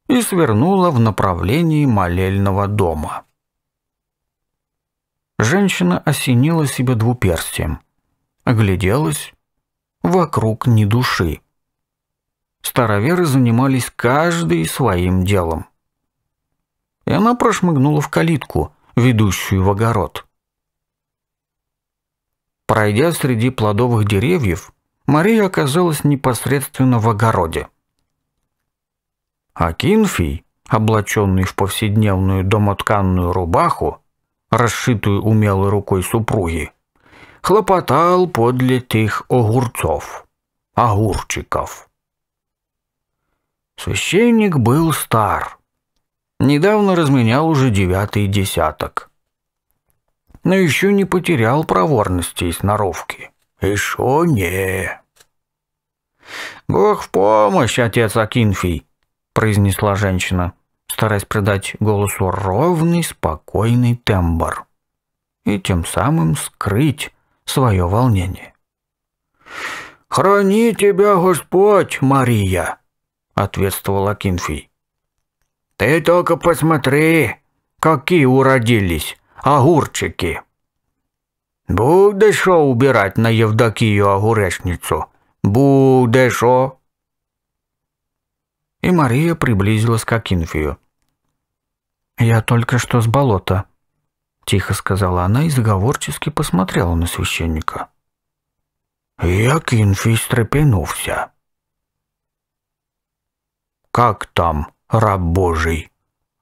и свернула в направлении молельного дома. Женщина осенила себя двуперстием. Огляделась. Вокруг ни души. Староверы занимались каждый своим делом. И она прошмыгнула в калитку, ведущую в огород. Пройдя среди плодовых деревьев, Мария оказалась непосредственно в огороде а Кинфий, облаченный в повседневную домотканную рубаху, расшитую умелой рукой супруги, хлопотал подле тех огурцов, огурчиков. Священник был стар. Недавно разменял уже девятый десяток. Но еще не потерял проворности и сноровки. Еще не. «Бог в помощь, отец Акинфий!» – произнесла женщина, стараясь придать голосу ровный, спокойный тембр и тем самым скрыть свое волнение. «Храни тебя Господь, Мария!» – ответствовал Акинфий. «Ты только посмотри, какие уродились огурчики!» «Будешь убирать на Евдокию огурешницу? Будешь и Мария приблизилась к Акинфию. «Я только что с болота», — тихо сказала она и заговорчески посмотрела на священника. Я Акинфий стрепенулся. «Как там, раб Божий,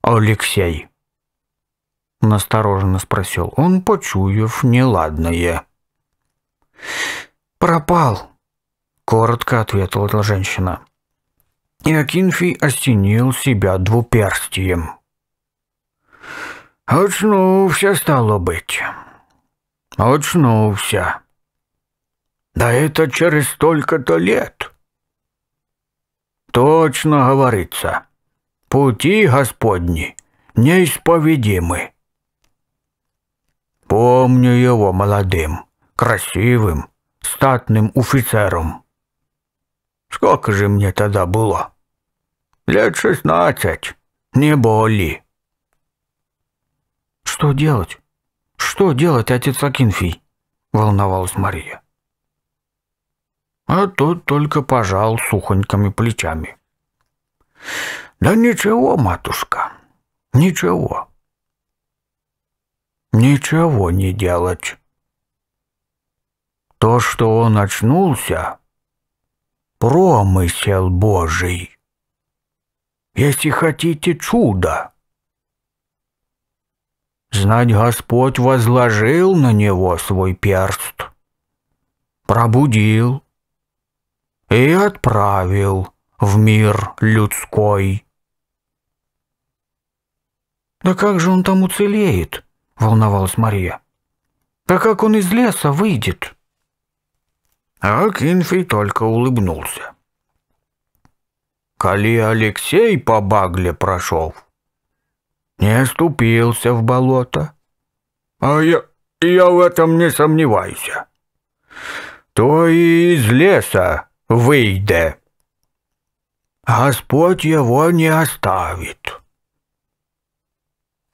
Алексей?» — настороженно спросил он, почуяв неладное. «Пропал», — коротко ответила женщина и Акинфий остенил себя двуперстием. «Очнулся, стало быть. Очнулся. Да это через столько-то лет. Точно говорится, пути Господни неисповедимы. Помню его молодым, красивым, статным офицером». Сколько же мне тогда было? Лет шестнадцать, не боли. Что делать? Что делать, отец Акинфий? Волновалась Мария. А тот только пожал сухонькими плечами. Да ничего, матушка, ничего. Ничего не делать. То, что он очнулся, промысел Божий. Если хотите чуда. Знать Господь возложил на него свой перст, пробудил и отправил в мир людской. «Да как же он там уцелеет?» — волновалась Мария. «Да как он из леса выйдет?» а Кинфи только улыбнулся. «Коли Алексей по багле прошел, не ступился в болото, а я, я в этом не сомневаюсь, то и из леса выйде. Господь его не оставит».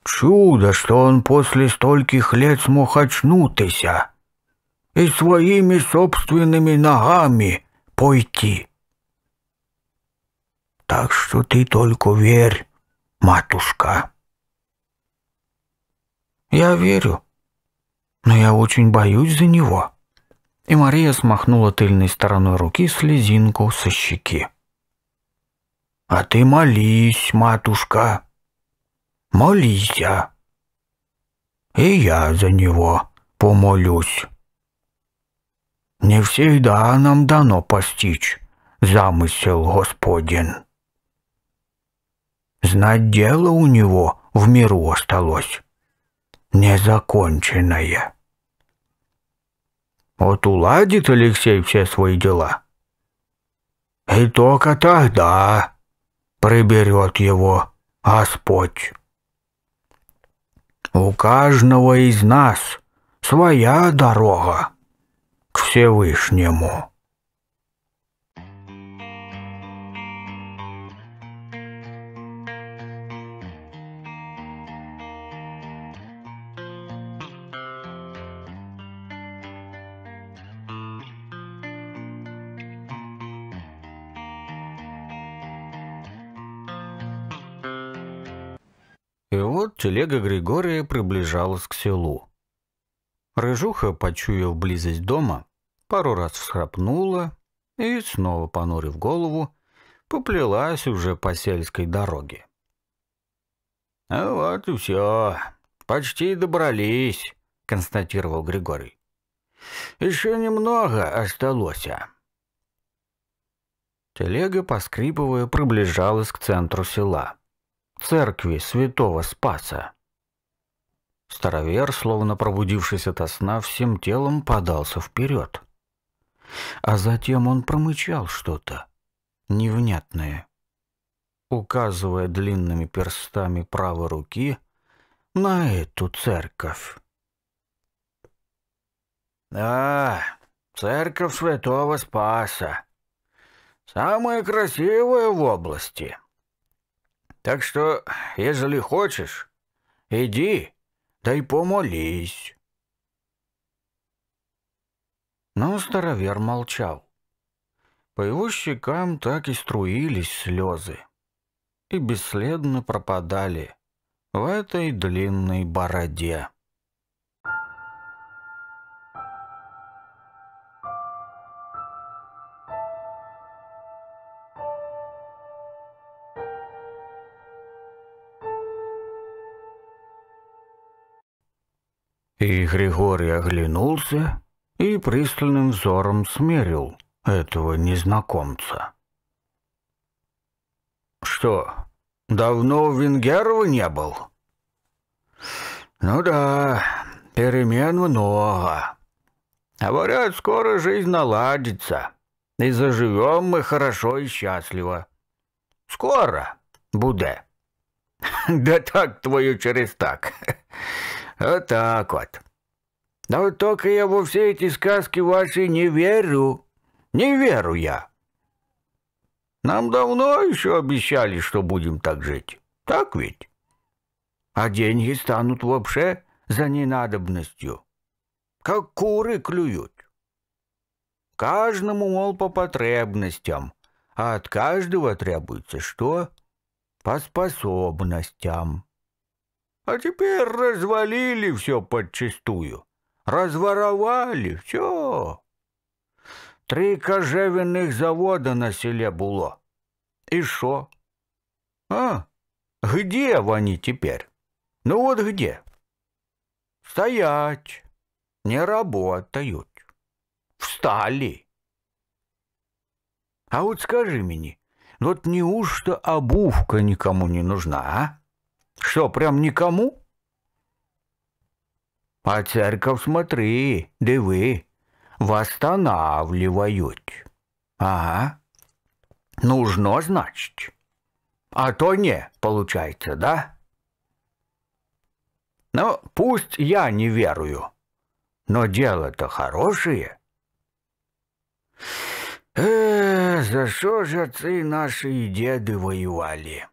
Чудо, что он после стольких лет смог очнутися и своими собственными ногами пойти. Так что ты только верь, матушка. Я верю, но я очень боюсь за него. И Мария смахнула тыльной стороной руки слезинку со щеки. А ты молись, матушка, молись, я. И я за него помолюсь не всегда нам дано постичь замысел Господен. Знать дело у него в миру осталось, незаконченное. Вот уладит Алексей все свои дела, и только тогда приберет его Господь. У каждого из нас своя дорога к Всевышнему. И вот телега Григория приближалась к селу. Рыжуха почуял близость дома, пару раз всхрапнула и, снова понурив голову, поплелась уже по сельской дороге. «А вот и все. Почти добрались», — констатировал Григорий. «Еще немного осталось». А». Телега, поскрипывая, приближалась к центру села. Церкви Святого Спаса. Старовер, словно пробудившись от сна, всем телом подался вперед. А затем он промычал что-то невнятное, указывая длинными перстами правой руки на эту церковь. «Да, церковь Святого Спаса. Самая красивая в области. Так что, ежели хочешь, иди да и помолись. Но старовер молчал. По его щекам так и струились слезы. И бесследно пропадали в этой длинной бороде. И Григорий оглянулся и пристальным взором смерил этого незнакомца. «Что, давно у Венгерово не был?» «Ну да, перемен много. Говорят, скоро жизнь наладится, и заживем мы хорошо и счастливо. Скоро буде. Да так твою через так. Вот так вот. Но только я во все эти сказки ваши не верю. Не верю я. Нам давно еще обещали, что будем так жить. Так ведь? А деньги станут вообще за ненадобностью. Как куры клюют. Каждому, мол, по потребностям. А от каждого требуется что? По способностям. А теперь развалили все подчистую. Разворовали все. Три кожевенных завода на селе было. И шо? А? Где они теперь? Ну вот где? Стоять. Не работают. Встали. А вот скажи мне, вот неужто обувка никому не нужна, а? Что, прям никому? А церковь, смотри, диви, восстанавливают. Ага. Нужно, значит. А то не, получается, да? Ну, пусть я не верую, но дело-то хорошее. Э, за что же отцы наши и деды воевали?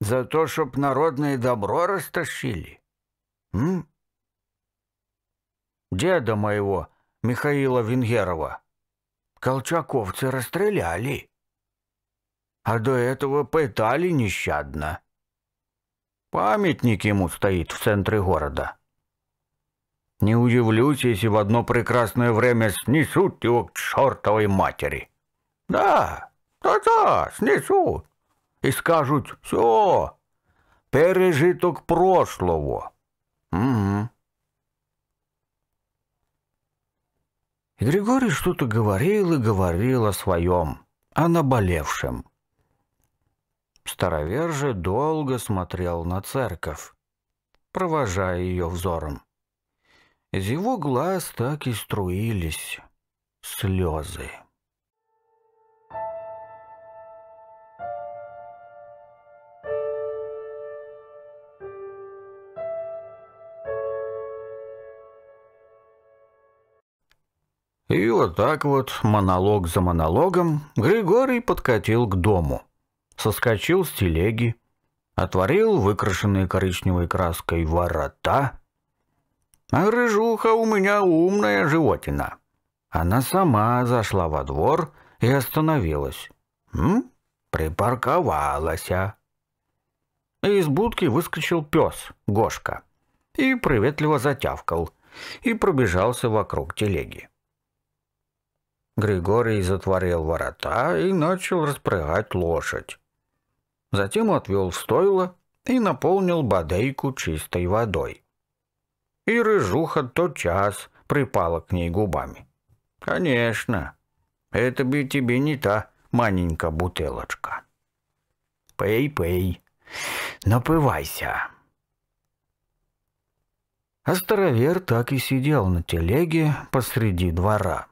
За то, чтоб народное добро растащили? М? Деда моего, Михаила Венгерова, колчаковцы расстреляли. А до этого пытали нещадно. Памятник ему стоит в центре города. Не удивлюсь, если в одно прекрасное время снесут его к чертовой матери. Да, да-да, снесут. И скажут все, пережиток прошлого. Угу. И Григорий что-то говорил и говорил о своем, о наболевшем. Старовер же долго смотрел на церковь, провожая ее взором. Из его глаз так и струились слезы. вот так вот, монолог за монологом, Григорий подкатил к дому. Соскочил с телеги, отворил выкрашенные коричневой краской ворота. А рыжуха у меня умная животина. Она сама зашла во двор и остановилась. М? Припарковалась. Из будки выскочил пес, Гошка, и приветливо затявкал, и пробежался вокруг телеги. Григорий затворил ворота и начал распрягать лошадь. Затем отвел стойло и наполнил бодейку чистой водой. И рыжуха тотчас припала к ней губами. «Конечно, это бы тебе не та маленькая бутылочка». «Пей, пей, напывайся». А старовер так и сидел на телеге посреди двора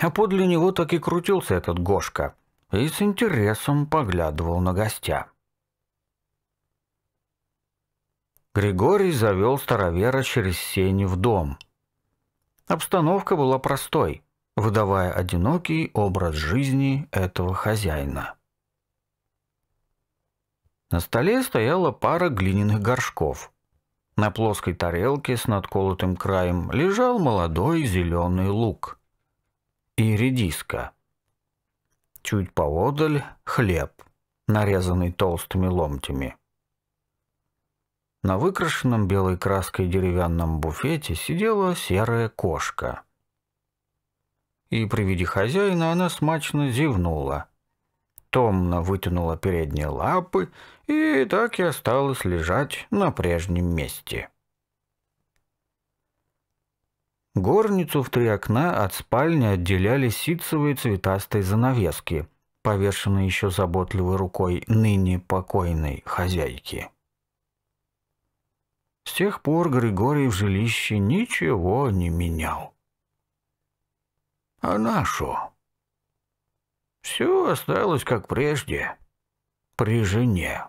а подле него так и крутился этот Гошка и с интересом поглядывал на гостя. Григорий завел старовера через сень в дом. Обстановка была простой, выдавая одинокий образ жизни этого хозяина. На столе стояла пара глиняных горшков. На плоской тарелке с надколотым краем лежал молодой зеленый лук и редиска. Чуть поодаль хлеб, нарезанный толстыми ломтями. На выкрашенном белой краской деревянном буфете сидела серая кошка. И при виде хозяина она смачно зевнула. Томно вытянула передние лапы и так и осталась лежать на прежнем месте. Горницу в три окна от спальни отделяли ситцевые цветастые занавески, повешенные еще заботливой рукой ныне покойной хозяйки. С тех пор Григорий в жилище ничего не менял. А нашу? Все осталось как прежде, при жене.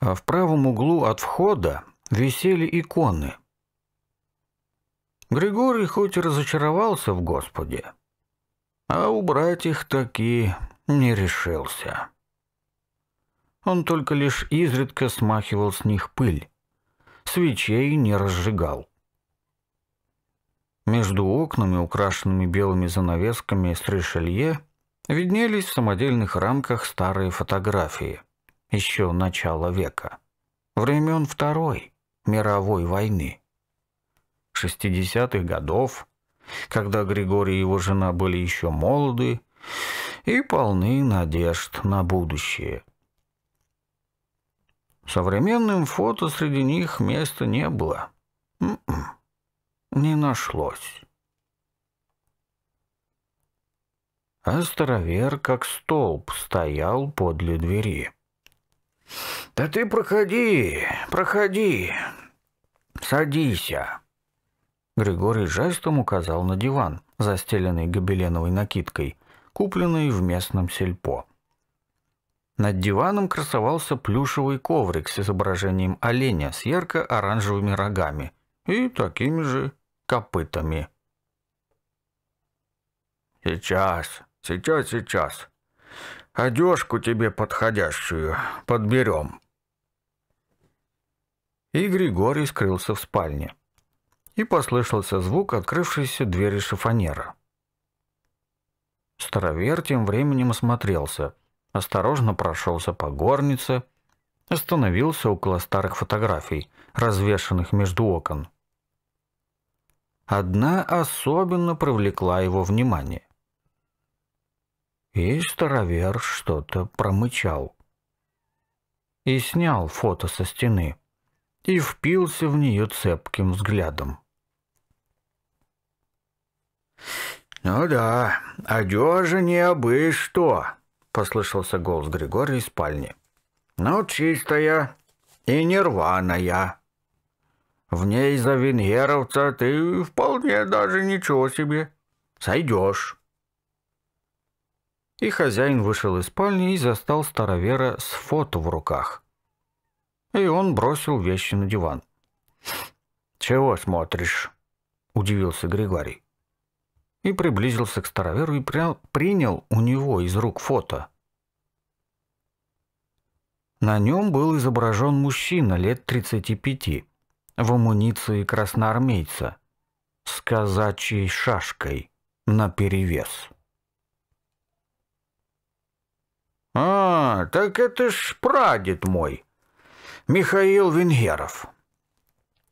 А в правом углу от входа висели иконы. Григорий хоть и разочаровался в Господе, а убрать их таки не решился. Он только лишь изредка смахивал с них пыль, свечей не разжигал. Между окнами, украшенными белыми занавесками с решелье, виднелись в самодельных рамках старые фотографии, еще начала века, времен второй мировой войны. 60-х годов, когда Григорий и его жена были еще молоды и полны надежд на будущее. Современным фото среди них места не было. М-м, не нашлось. А старовер, как столб, стоял подле двери. «Да ты проходи, проходи, садися». Григорий жестом указал на диван, застеленный гобеленовой накидкой, купленный в местном сельпо. Над диваном красовался плюшевый коврик с изображением оленя с ярко-оранжевыми рогами и такими же копытами. «Сейчас, сейчас, сейчас!» Одежку тебе подходящую подберем». И Григорий скрылся в спальне. И послышался звук открывшейся двери шифонера. Старовер тем временем осмотрелся, осторожно прошелся по горнице, остановился около старых фотографий, развешанных между окон. Одна особенно привлекла его внимание. И старовер что-то промычал. И снял фото со стены. И впился в нее цепким взглядом. «Ну да, одежа не обы что!» — послышался голос Григория из спальни. «Ну, чистая и нерваная. В ней за венгеровца ты вполне даже ничего себе сойдешь» и хозяин вышел из спальни и застал старовера с фото в руках. И он бросил вещи на диван. «Чего смотришь?» – удивился Григорий. И приблизился к староверу и пря... принял у него из рук фото. На нем был изображен мужчина лет 35, в амуниции красноармейца, с казачьей шашкой наперевес. «А, так это ж прадед мой, Михаил Венгеров».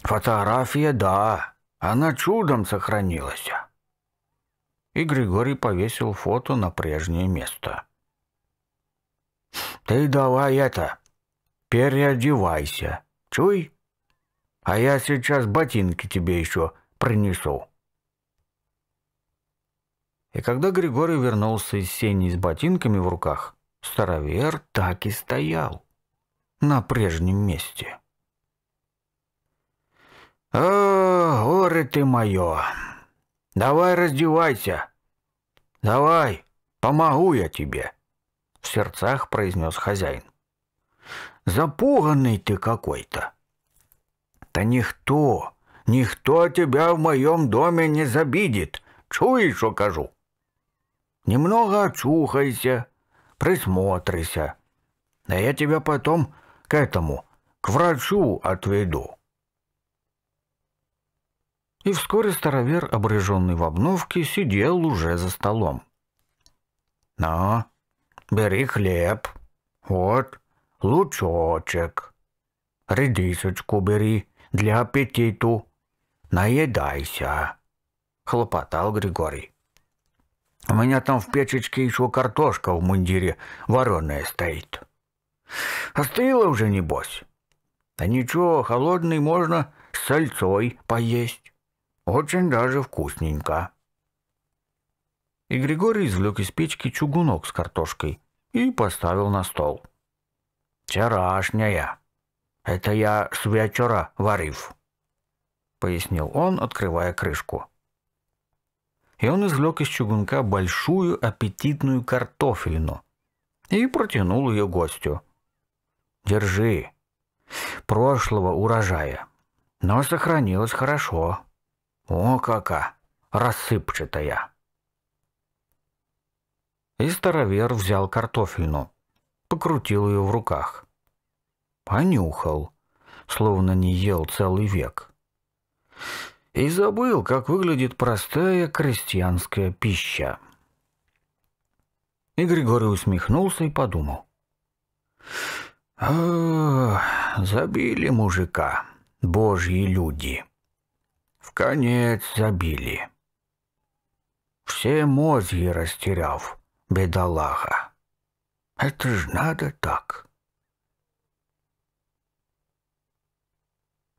«Фотография, да, она чудом сохранилась». И Григорий повесил фото на прежнее место. «Ты давай это, переодевайся, чуй, а я сейчас ботинки тебе еще принесу». И когда Григорий вернулся из сени с ботинками в руках, Старовер так и стоял. На прежнем месте. «О, горе ты мое! Давай раздевайся! Давай, помогу я тебе!» В сердцах произнес хозяин. «Запуганный ты какой-то!» «Да никто, никто тебя в моем доме не забидит! Чуешь, что кажу?» «Немного очухайся, присмотрися. А я тебя потом к этому, к врачу отведу. И вскоре старовер, обреженный в обновке, сидел уже за столом. «На, бери хлеб. Вот, лучочек. Редисочку бери для аппетиту. Наедайся», — хлопотал Григорий. У меня там в печечке еще картошка в мундире вареная стоит. Остыла уже, небось. Да ничего, холодный можно с сальцой поесть. Очень даже вкусненько. И Григорий извлек из печки чугунок с картошкой и поставил на стол. «Вчерашняя. Это я с вечера варив», — пояснил он, открывая крышку и он извлек из чугунка большую аппетитную картофелину и протянул ее гостю. «Держи. Прошлого урожая. Но сохранилось хорошо. О, кака! Рассыпчатая!» И старовер взял картофельну, покрутил ее в руках. Понюхал, словно не ел целый век и забыл, как выглядит простая крестьянская пища. И Григорий усмехнулся и подумал. «А, забили мужика, божьи люди. В конец забили. Все мозги растеряв, бедолага. Это ж надо так».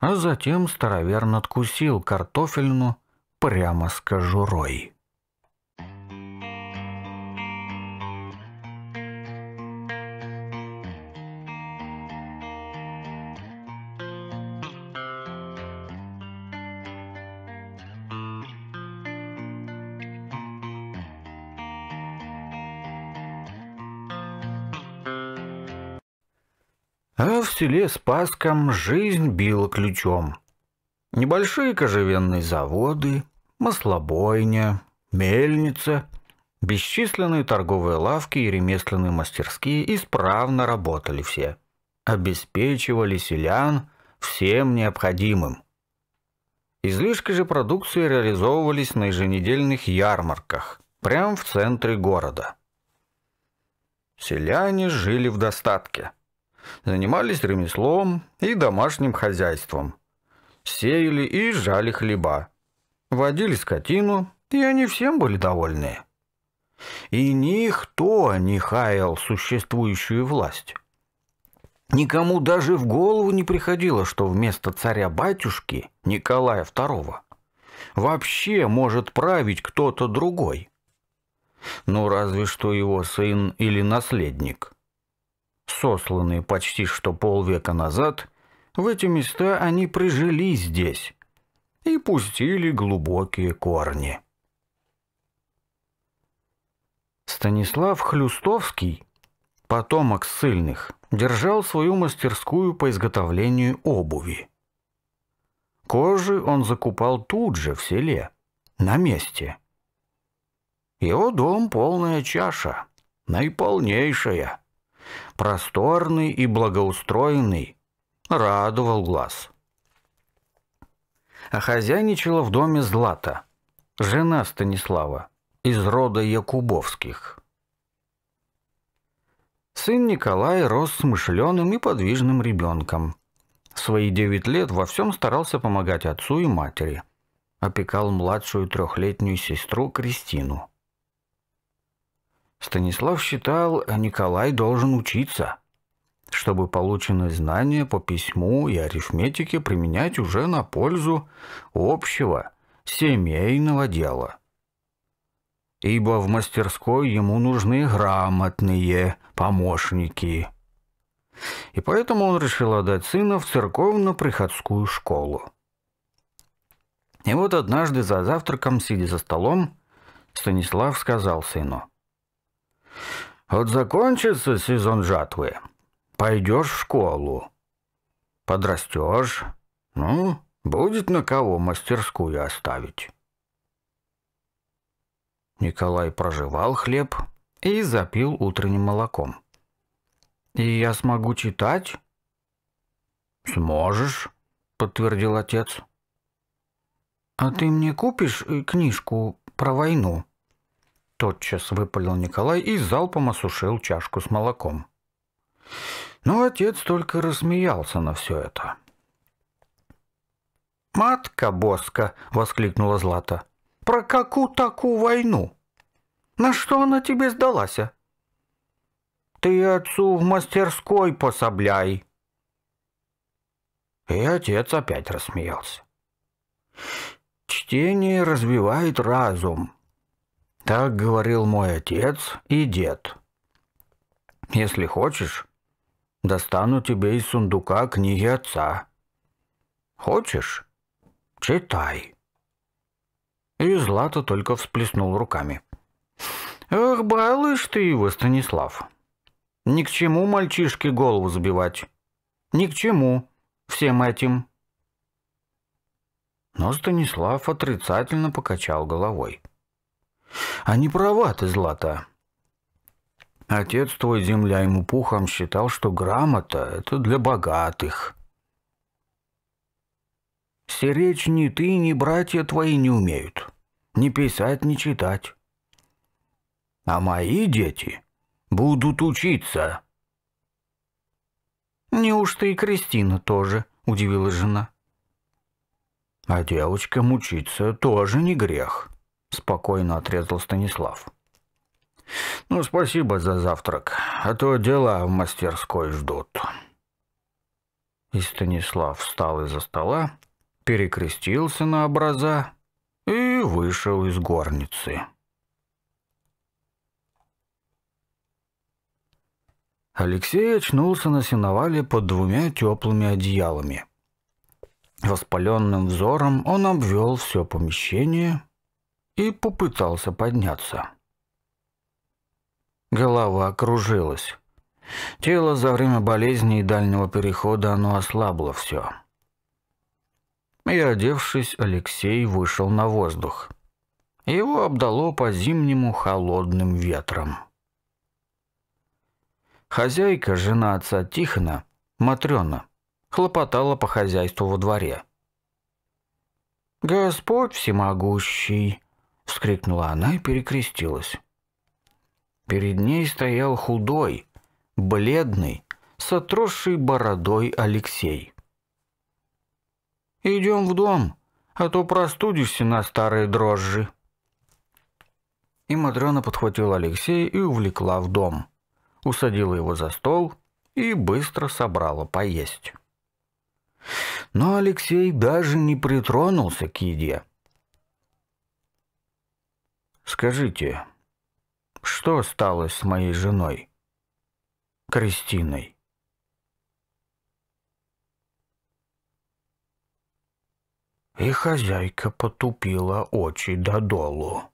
а затем старовер надкусил картофельну прямо с кожурой. селе Спаском жизнь била ключом. Небольшие кожевенные заводы, маслобойня, мельница, бесчисленные торговые лавки и ремесленные мастерские исправно работали все. Обеспечивали селян всем необходимым. Излишки же продукции реализовывались на еженедельных ярмарках, прямо в центре города. Селяне жили в достатке – Занимались ремеслом и домашним хозяйством. Сеяли и жали хлеба. Водили скотину, и они всем были довольны. И никто не хаял существующую власть. Никому даже в голову не приходило, что вместо царя-батюшки Николая II вообще может править кто-то другой. Ну, разве что его сын или наследник – сосланные почти что полвека назад, в эти места они прижились здесь и пустили глубокие корни. Станислав Хлюстовский, потомок ссыльных, держал свою мастерскую по изготовлению обуви. Кожи он закупал тут же, в селе, на месте. Его дом полная чаша, наиполнейшая – просторный и благоустроенный, радовал глаз. А хозяйничала в доме Злата, жена Станислава, из рода Якубовских. Сын Николай рос смышленым и подвижным ребенком. В свои девять лет во всем старался помогать отцу и матери. Опекал младшую трехлетнюю сестру Кристину. Станислав считал, Николай должен учиться, чтобы полученные знания по письму и арифметике применять уже на пользу общего семейного дела. Ибо в мастерской ему нужны грамотные помощники. И поэтому он решил отдать сына в церковно-приходскую школу. И вот однажды за завтраком, сидя за столом, Станислав сказал сыну, вот закончится сезон жатвы, пойдешь в школу. Подрастешь, ну, будет на кого мастерскую оставить. Николай прожевал хлеб и запил утренним молоком. «И я смогу читать?» «Сможешь», — подтвердил отец. «А ты мне купишь э, книжку про войну?» тотчас выпалил Николай и залпом осушил чашку с молоком. Но отец только рассмеялся на все это. «Матка Боска!» — воскликнула Злата. «Про какую такую войну? На что она тебе сдалась?» а? «Ты отцу в мастерской пособляй!» И отец опять рассмеялся. «Чтение развивает разум», так говорил мой отец и дед. Если хочешь, достану тебе из сундука книги отца. Хочешь? Читай. И Злата только всплеснул руками. Ах, балыш ты его, Станислав. Ни к чему мальчишке голову забивать. Ни к чему всем этим. Но Станислав отрицательно покачал головой. А не права ты, Злата. Отец твой, земля ему пухом, считал, что грамота — это для богатых. Стеречь ни ты, ни братья твои не умеют. Ни писать, ни читать. А мои дети будут учиться. Неужто и Кристина тоже, удивилась жена. А девочкам учиться тоже не грех. — спокойно отрезал Станислав. «Ну, спасибо за завтрак, а то дела в мастерской ждут». И Станислав встал из-за стола, перекрестился на образа и вышел из горницы. Алексей очнулся на сеновале под двумя теплыми одеялами. Воспаленным взором он обвел все помещение — и попытался подняться. Голова окружилась, Тело за время болезни и дальнего перехода оно ослабло все. И, одевшись, Алексей вышел на воздух. Его обдало по-зимнему холодным ветром. Хозяйка, жена отца Тихона, Матрена, хлопотала по хозяйству во дворе. «Господь всемогущий!» вскрикнула она и перекрестилась. Перед ней стоял худой, бледный, с отросшей бородой Алексей. «Идем в дом, а то простудишься на старые дрожжи». И Матрена подхватила Алексея и увлекла в дом. Усадила его за стол и быстро собрала поесть. Но Алексей даже не притронулся к еде. Скажите, что стало с моей женой, Кристиной? И хозяйка потупила очи додолу.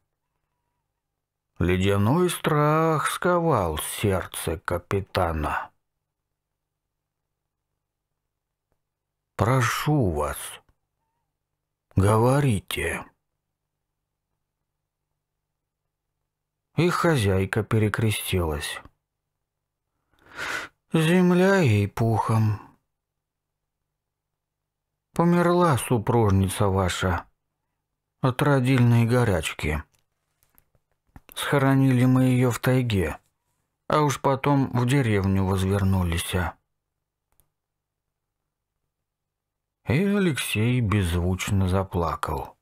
Ледяной страх сковал сердце капитана. «Прошу вас, говорите». и хозяйка перекрестилась. «Земля ей пухом. Померла супружница ваша от родильной горячки. Схоронили мы ее в тайге, а уж потом в деревню возвернулись». И Алексей беззвучно заплакал.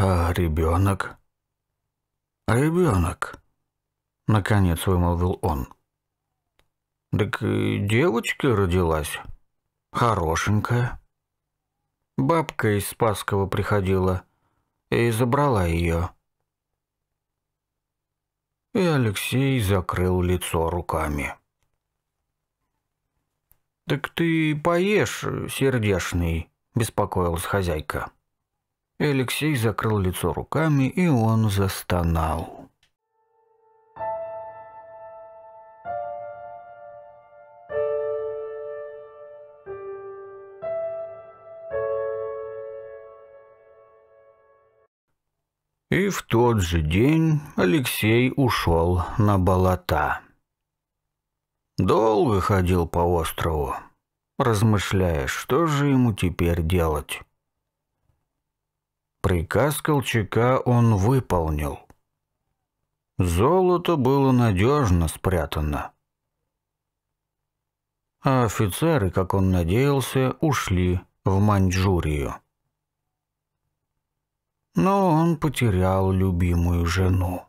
«А ребенок?» «Ребенок», — наконец вымолвил он. «Так девочка родилась. Хорошенькая. Бабка из Спасского приходила и забрала ее». И Алексей закрыл лицо руками. «Так ты поешь, сердешный», — беспокоилась хозяйка. Алексей закрыл лицо руками, и он застонал. И в тот же день Алексей ушел на болота. Долго ходил по острову, размышляя, что же ему теперь делать. Приказ Колчака он выполнил. Золото было надежно спрятано. А офицеры, как он надеялся, ушли в Маньчжурию. Но он потерял любимую жену.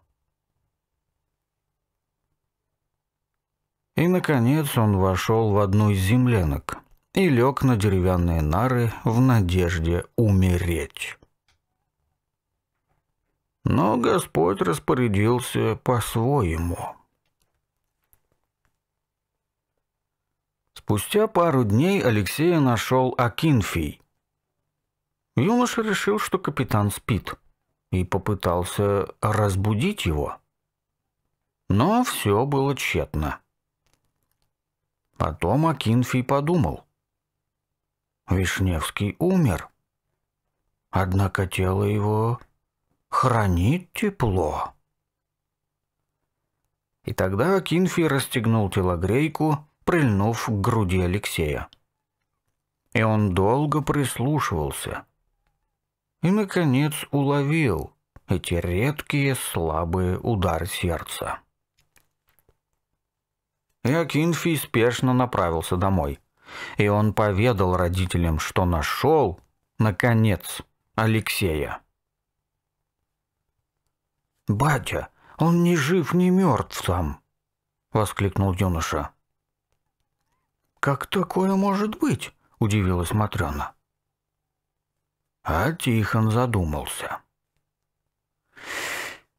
И, наконец, он вошел в одну из землянок и лег на деревянные нары в надежде умереть. Но Господь распорядился по-своему. Спустя пару дней Алексея нашел Акинфий. Юноша решил, что капитан спит, и попытался разбудить его. Но все было тщетно. Потом Акинфий подумал. Вишневский умер. Однако тело его хранит тепло. И тогда Кинфи расстегнул телогрейку, прильнув к груди Алексея. И он долго прислушивался. И, наконец, уловил эти редкие слабые удары сердца. И Акинфий спешно направился домой. И он поведал родителям, что нашел, наконец, Алексея. «Батя, он не жив, не мертв там!» — воскликнул юноша. «Как такое может быть?» — удивилась Матрена. А Тихон задумался.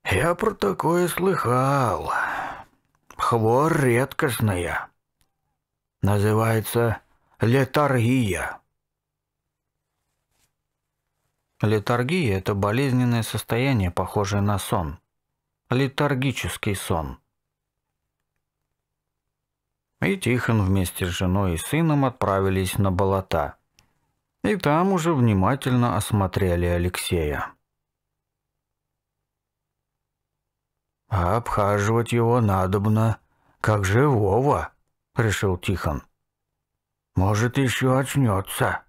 «Я про такое слыхал. Хвор редкостная. Называется летаргия. Летаргия – это болезненное состояние, похожее на сон. Летаргический сон. И Тихон вместе с женой и сыном отправились на болота. И там уже внимательно осмотрели Алексея. «А обхаживать его надобно, как живого», — решил Тихон. «Может, еще очнется».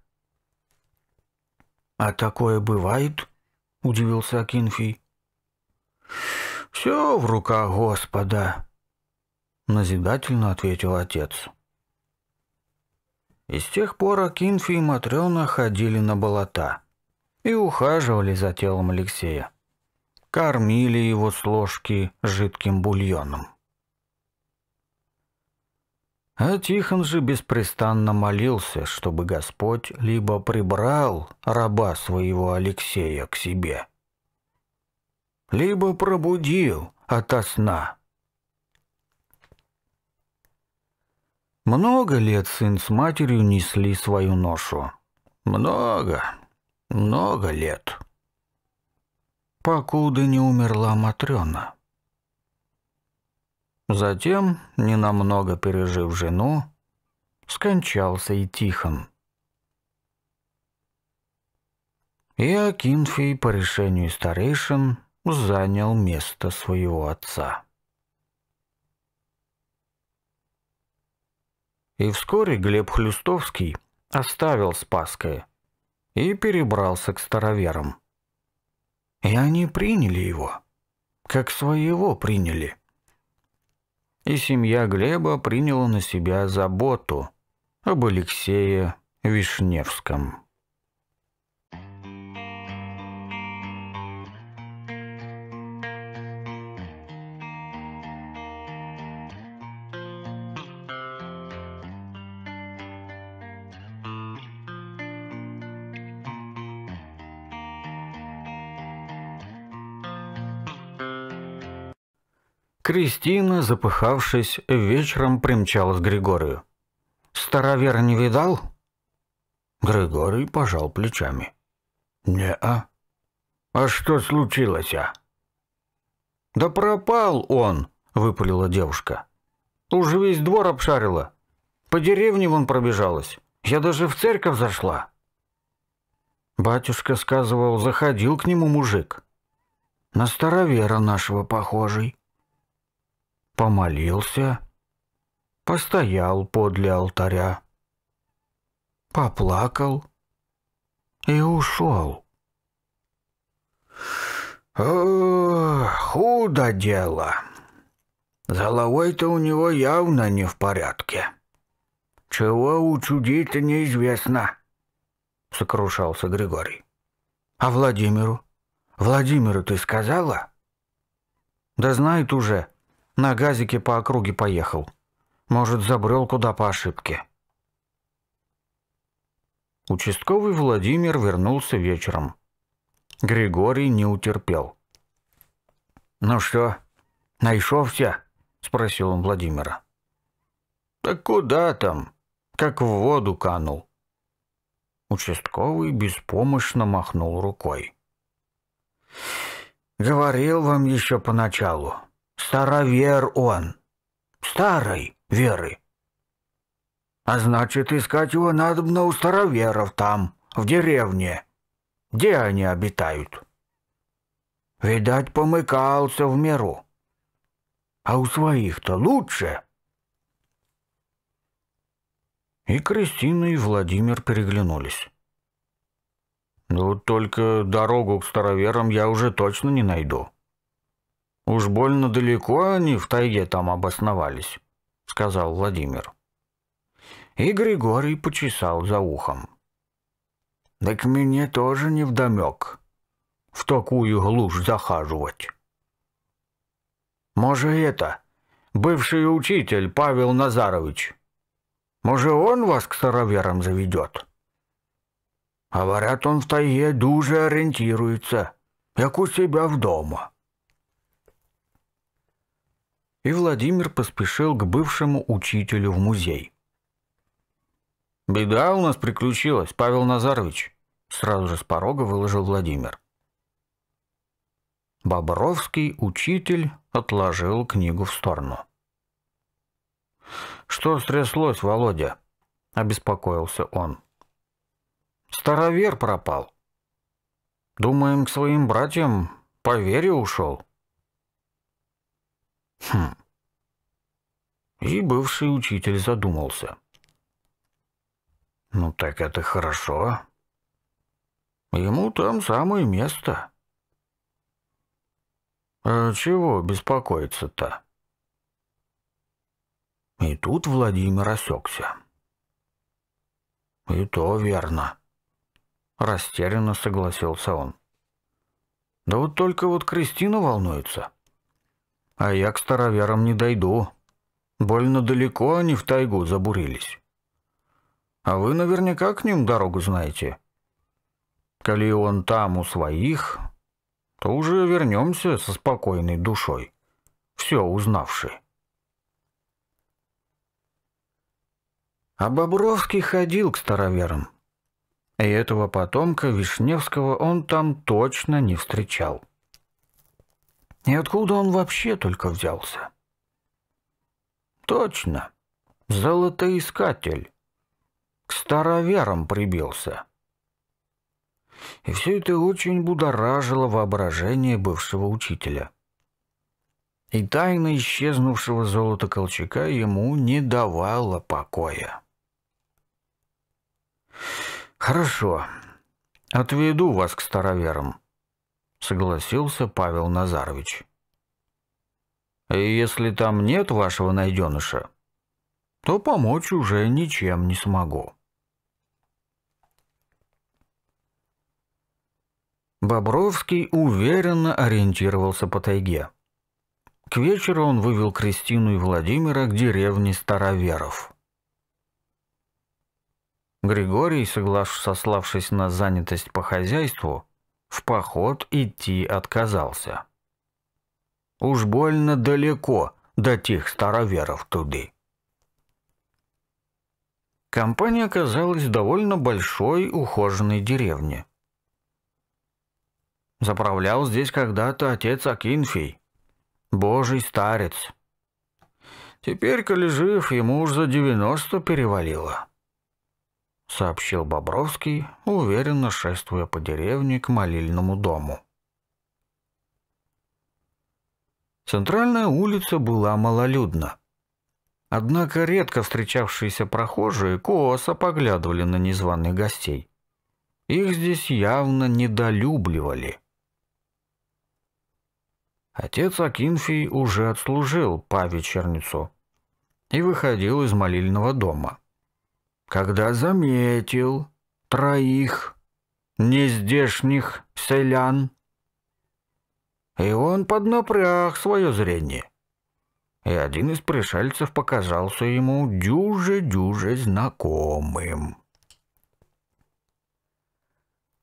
«А такое бывает?» — удивился Акинфий. «Все в руках Господа», — назидательно ответил отец. И с тех пор Акинфи и Матрена ходили на болота и ухаживали за телом Алексея. Кормили его с ложки жидким бульоном. А Тихон же беспрестанно молился, чтобы Господь либо прибрал раба своего Алексея к себе, либо пробудил ото сна. Много лет сын с матерью несли свою ношу. Много, много лет. Покуда не умерла Матрена. Затем, ненамного пережив жену, скончался и Тихон. И Акинфий по решению старейшин занял место своего отца. И вскоре Глеб Хлюстовский оставил Спасское и перебрался к староверам. И они приняли его, как своего приняли – и семья Глеба приняла на себя заботу об Алексее Вишневском. Кристина, запыхавшись, вечером примчалась к Григорию. «Старовер не видал?» Григорий пожал плечами. «Не-а». «А что случилось, а?» «Да пропал он!» — выпалила девушка. «Уже весь двор обшарила. По деревне он пробежалась. Я даже в церковь зашла». Батюшка сказывал, заходил к нему мужик. «На старовера нашего похожий», помолился, постоял подле алтаря, поплакал и ушел. О, худо дело. С головой-то у него явно не в порядке. Чего учудить неизвестно, сокрушался Григорий. А Владимиру? Владимиру ты сказала? Да знает уже, на газике по округе поехал. Может, забрел куда по ошибке. Участковый Владимир вернулся вечером. Григорий не утерпел. «Ну что, нашелся?» — спросил он Владимира. «Так куда там? Как в воду канул». Участковый беспомощно махнул рукой. «Говорил вам еще поначалу. Старовер он. Старой веры. А значит, искать его надо на у староверов там, в деревне. Где они обитают? Видать, помыкался в миру. А у своих-то лучше. И Кристина, и Владимир переглянулись. «Ну, только дорогу к староверам я уже точно не найду», «Уж больно далеко они в тайге там обосновались», — сказал Владимир. И Григорий почесал за ухом. «Так мне тоже невдомек в такую глушь захаживать». «Може, это, бывший учитель Павел Назарович, може, он вас к староверам заведет?» «Говорят, он в тайге дуже ориентируется, как у себя в дома» и Владимир поспешил к бывшему учителю в музей. «Беда у нас приключилась, Павел Назарович», — сразу же с порога выложил Владимир. Бобровский учитель отложил книгу в сторону. «Что стряслось, Володя?» — обеспокоился он. «Старовер пропал. Думаем, к своим братьям по вере ушел». Хм. И бывший учитель задумался. Ну так это хорошо. Ему там самое место. А чего беспокоиться-то? И тут Владимир осекся. И то верно. Растерянно согласился он. Да вот только вот Кристина волнуется а я к староверам не дойду. Больно далеко они в тайгу забурились. А вы наверняка к ним дорогу знаете. Коли он там у своих, то уже вернемся со спокойной душой, все узнавши. А Бобровский ходил к староверам, и этого потомка Вишневского он там точно не встречал. И откуда он вообще только взялся? Точно, золотоискатель. К староверам прибился. И все это очень будоражило воображение бывшего учителя. И тайна исчезнувшего золота Колчака ему не давала покоя. «Хорошо, отведу вас к староверам», согласился Павел Назарович. «А «Если там нет вашего найденыша, то помочь уже ничем не смогу». Бобровский уверенно ориентировался по тайге. К вечеру он вывел Кристину и Владимира к деревне Староверов. Григорий, соглаш... сославшись на занятость по хозяйству, в поход идти отказался. Уж больно далеко до тех староверов туды. Компания оказалась в довольно большой ухоженной деревне. Заправлял здесь когда-то отец Акинфий, божий старец. Теперь, коли жив, ему уж за девяносто перевалило сообщил Бобровский, уверенно шествуя по деревне к молильному дому. Центральная улица была малолюдна. Однако редко встречавшиеся прохожие косо поглядывали на незваных гостей. Их здесь явно недолюбливали. Отец Акинфий уже отслужил по вечерницу и выходил из молильного дома когда заметил троих нездешних селян. И он поднапряг свое зрение. И один из пришельцев показался ему дюже-дюже знакомым.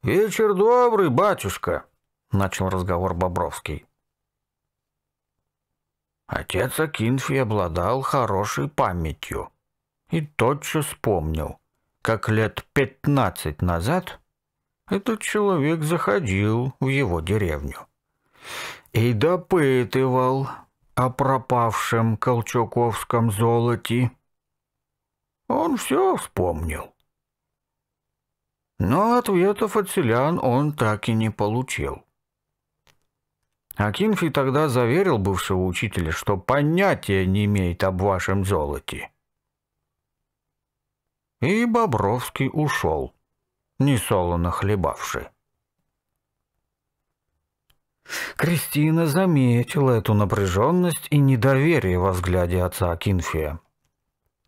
«Вечер добрый, батюшка!» — начал разговор Бобровский. Отец Акинфи обладал хорошей памятью и тотчас вспомнил, как лет пятнадцать назад этот человек заходил в его деревню и допытывал о пропавшем колчаковском золоте. Он все вспомнил. Но ответов от селян он так и не получил. Акинфи тогда заверил бывшего учителя, что понятия не имеет об вашем золоте и Бобровский ушел, несолоно хлебавший. Кристина заметила эту напряженность и недоверие во взгляде отца Акинфия.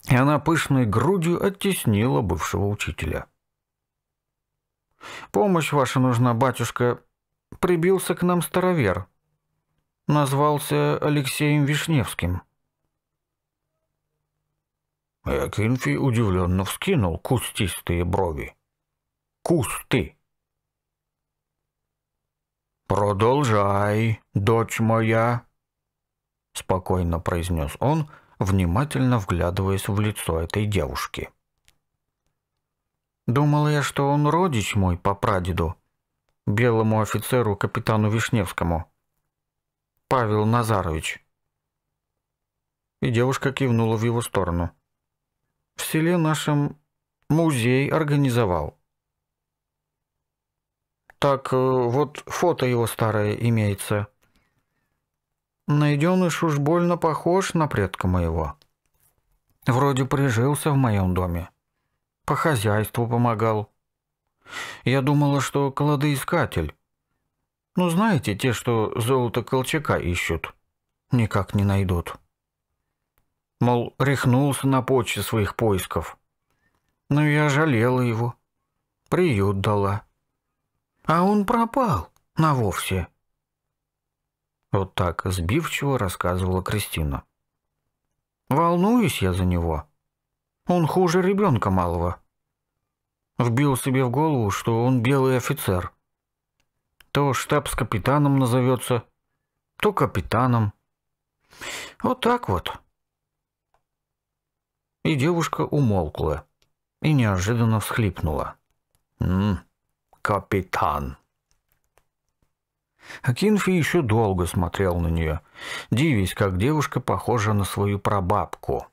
И она пышной грудью оттеснила бывшего учителя. «Помощь ваша нужна, батюшка. Прибился к нам старовер. Назвался Алексеем Вишневским. Акинфи удивленно вскинул кустистые брови. «Кусты!» «Продолжай, дочь моя!» Спокойно произнес он, внимательно вглядываясь в лицо этой девушки. Думала я, что он родич мой по прадеду, белому офицеру капитану Вишневскому. Павел Назарович. И девушка кивнула в его сторону в селе нашем музей организовал. Так э, вот фото его старое имеется. Найденыш уж больно похож на предка моего. Вроде прижился в моем доме. По хозяйству помогал. Я думала, что кладоискатель. Ну, знаете, те, что золото Колчака ищут, никак не найдут. Мол, рехнулся на почве своих поисков. Но ну, я жалела его. Приют дала. А он пропал навовсе. Вот так сбивчиво рассказывала Кристина. Волнуюсь я за него. Он хуже ребенка малого. Вбил себе в голову, что он белый офицер. То штаб с капитаном назовется, то капитаном. Вот так вот и девушка умолкла и неожиданно всхлипнула. «М -м, «Капитан!» Акинфи еще долго смотрел на нее, дивясь, как девушка похожа на свою прабабку,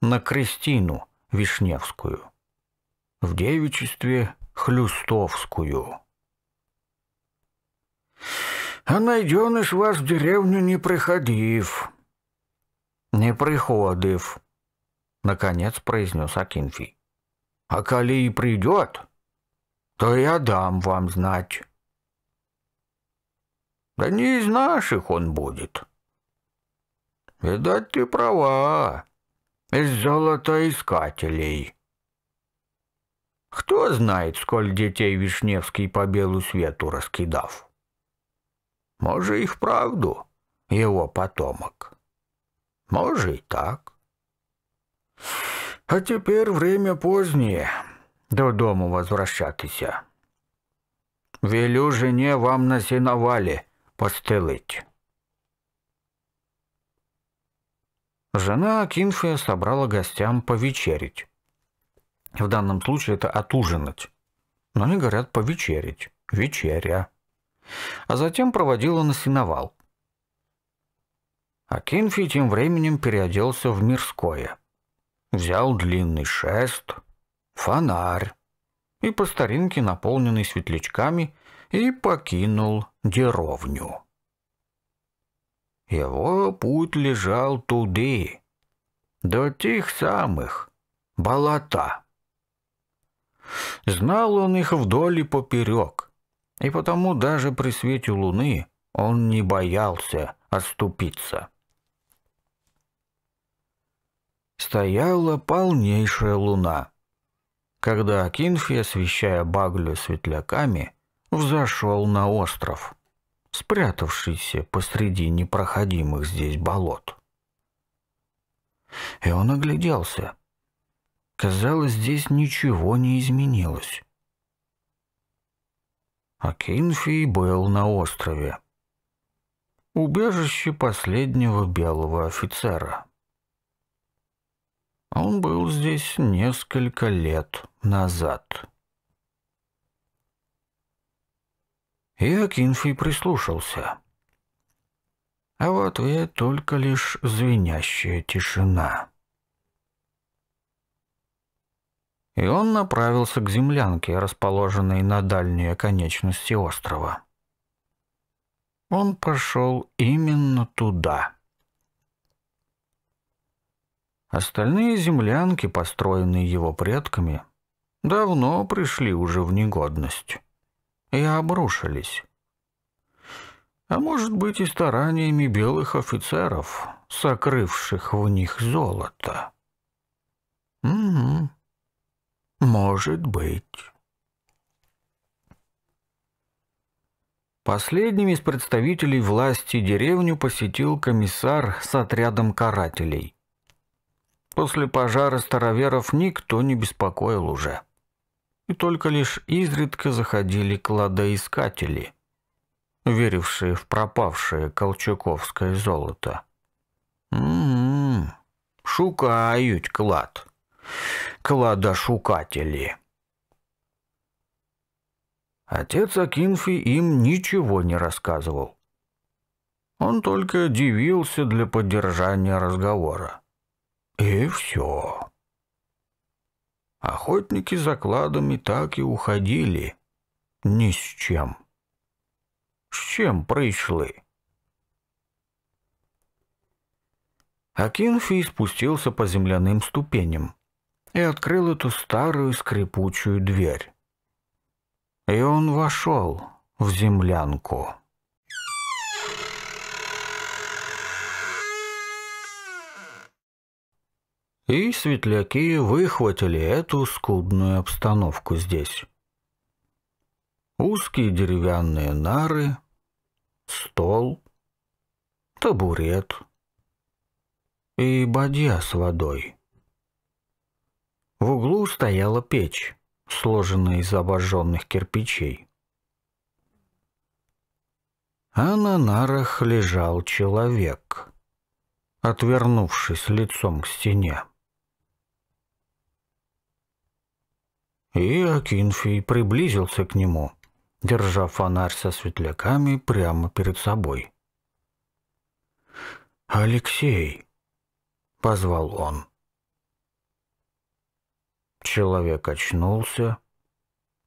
на Кристину Вишневскую, в девичестве Хлюстовскую. «А найденыш ваш в деревню не приходив». «Не приходив», — наконец произнес Акинфи. «А коли и придет, то я дам вам знать». «Да не из наших он будет». «Видать, ты права, из золотоискателей». Кто знает, сколь детей Вишневский по белу свету раскидав. Может, и вправду его потомок. Может, и так. А теперь время позднее. Додому возвращайтеся. Велю жене вам на сеновале постелить. Жена Акинфия собрала гостям повечерить. В данном случае это отужинать. Но они говорят повечерить. Вечеря. А затем проводила на сеновал. Акинфий тем временем переоделся в мирское взял длинный шест, фонарь и по старинке, наполненный светлячками, и покинул деревню. Его путь лежал туды, до тех самых болота. Знал он их вдоль и поперек, и потому даже при свете луны он не боялся оступиться стояла полнейшая луна. Когда Акинфи, освещая баглю светляками, взошел на остров, спрятавшийся посреди непроходимых здесь болот. И он огляделся. Казалось, здесь ничего не изменилось. Акинфий был на острове. Убежище последнего белого офицера. А он был здесь несколько лет назад. И прислушался. А в ответ только лишь звенящая тишина. И он направился к землянке, расположенной на дальней оконечности острова. Он пошел именно туда. Остальные землянки, построенные его предками, давно пришли уже в негодность и обрушились. А может быть и стараниями белых офицеров, сокрывших в них золото. Угу. Может быть. Последним из представителей власти деревню посетил комиссар с отрядом карателей – После пожара староверов никто не беспокоил уже. И только лишь изредка заходили кладоискатели, верившие в пропавшее колчаковское золото. «М-м-м, шукают клад. Кладошукатели». Отец Акинфи им ничего не рассказывал. Он только дивился для поддержания разговора. И все. Охотники за кладами так и уходили. Ни с чем. С чем пришли? Акинфий спустился по земляным ступеням и открыл эту старую скрипучую дверь. И он вошел в землянку. и светляки выхватили эту скудную обстановку здесь. Узкие деревянные нары, стол, табурет и бадья с водой. В углу стояла печь, сложенная из обожженных кирпичей. А на нарах лежал человек, отвернувшись лицом к стене. и Акинфий приблизился к нему, держа фонарь со светляками прямо перед собой. «Алексей!» — позвал он. Человек очнулся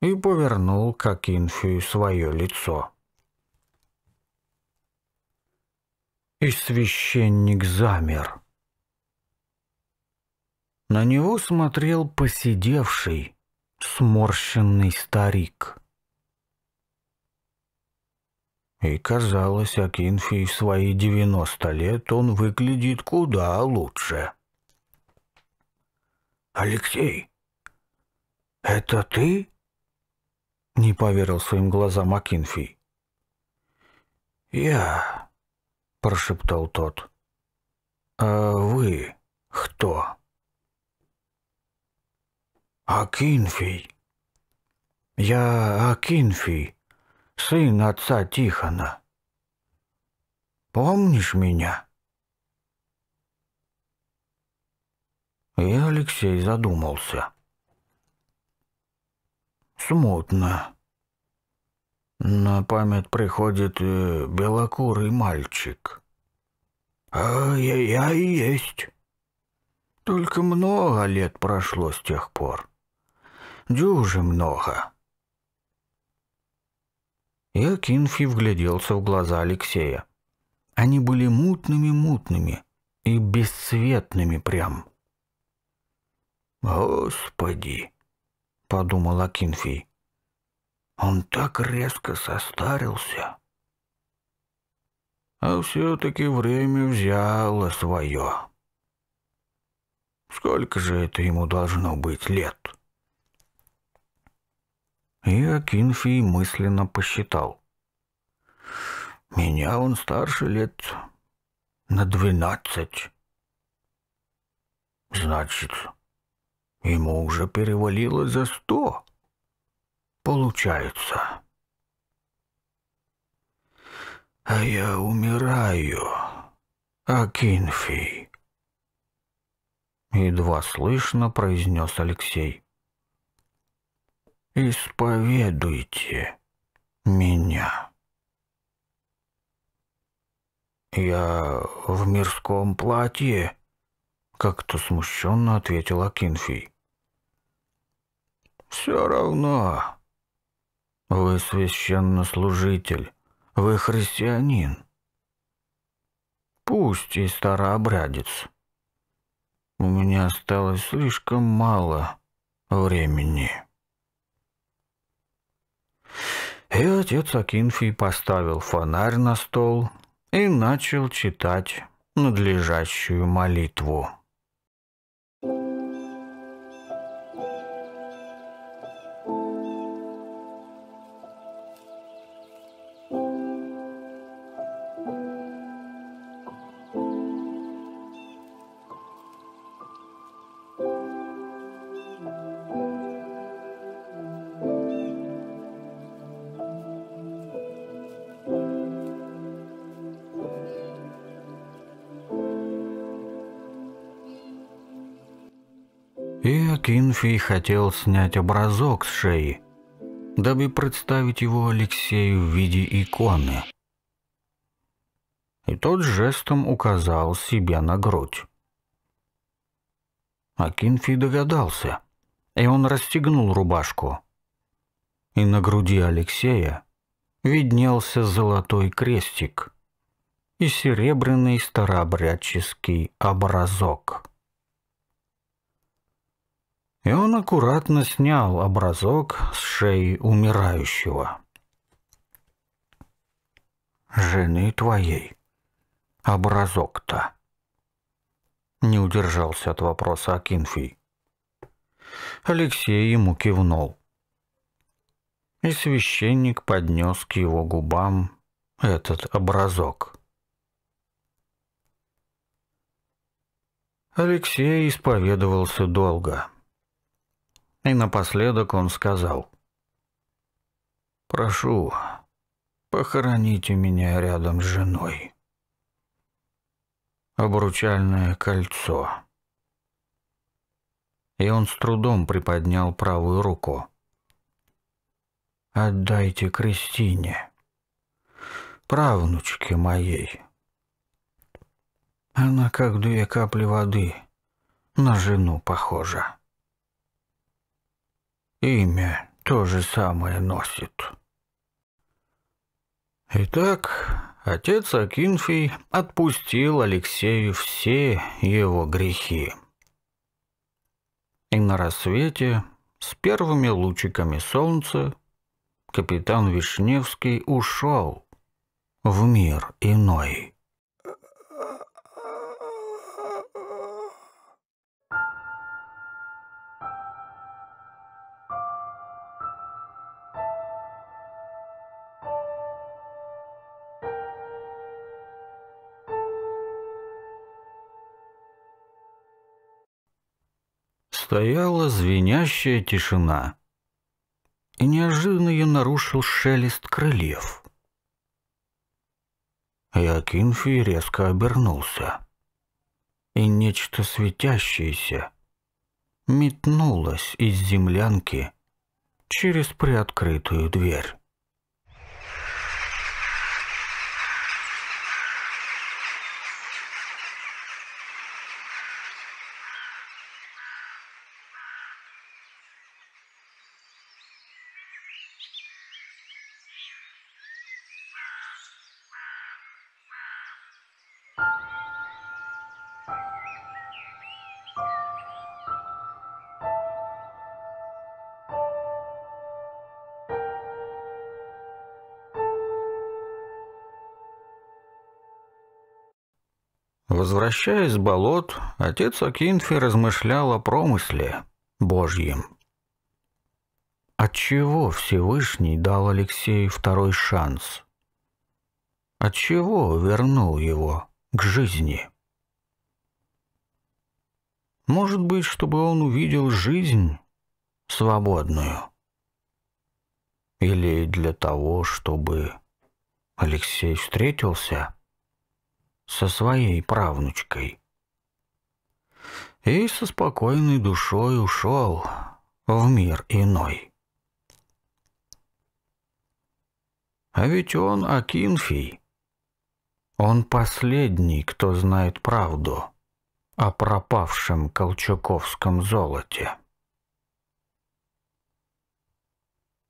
и повернул к Акинфию свое лицо. И священник замер. На него смотрел посидевший, сморщенный старик. И, казалось, Акинфий в свои девяносто лет он выглядит куда лучше. «Алексей, это ты?» — не поверил своим глазам Акинфий. «Я», — прошептал тот. «А вы кто?» Акинфий. Я Акинфий, сын отца Тихона. Помнишь меня? И Алексей задумался. Смутно. На память приходит э, белокурый мальчик. А я, я и есть. Только много лет прошло с тех пор дюже много. Я Кинфи вгляделся в глаза Алексея. Они были мутными-мутными и бесцветными прям. «Господи!» — подумал Акинфий. «Он так резко состарился!» А все-таки время взяло свое. Сколько же это ему должно быть лет?» И Акинфий мысленно посчитал. «Меня он старше лет на двенадцать. Значит, ему уже перевалило за сто. Получается. А я умираю, Акинфий». Едва слышно произнес Алексей исповедуйте меня. Я в мирском платье, как-то смущенно ответил Акинфий. Все равно. Вы священнослужитель, вы христианин. Пусть и старообрядец. У меня осталось слишком мало времени. И отец Акинфий поставил фонарь на стол и начал читать надлежащую молитву. Тимофей хотел снять образок с шеи, дабы представить его Алексею в виде иконы. И тот жестом указал себе на грудь. Акинфий догадался, и он расстегнул рубашку. И на груди Алексея виднелся золотой крестик и серебряный старообрядческий образок и он аккуратно снял образок с шеи умирающего. «Жены твоей. Образок-то!» Не удержался от вопроса Акинфий. Алексей ему кивнул. И священник поднес к его губам этот образок. Алексей исповедовался долго. И напоследок он сказал. «Прошу, похороните меня рядом с женой. Обручальное кольцо». И он с трудом приподнял правую руку. «Отдайте Кристине, правнучке моей. Она как две капли воды, на жену похожа» имя то же самое носит. Итак, отец Акинфий отпустил Алексею все его грехи. И на рассвете, с первыми лучиками солнца, капитан Вишневский ушел в мир иной. Стояла звенящая тишина. И неожиданно ее нарушил шелест крыльев. Якинфи резко обернулся. И нечто светящееся метнулось из землянки через приоткрытую дверь. Возвращаясь с болот, отец Акинфи размышлял о промысле Божьем. Отчего Всевышний дал Алексею второй шанс? Отчего вернул его к жизни? Может быть, чтобы он увидел жизнь свободную? Или для того, чтобы Алексей встретился со своей правнучкой. И со спокойной душой ушел в мир иной. А ведь он Акинфий. Он последний, кто знает правду о пропавшем колчаковском золоте.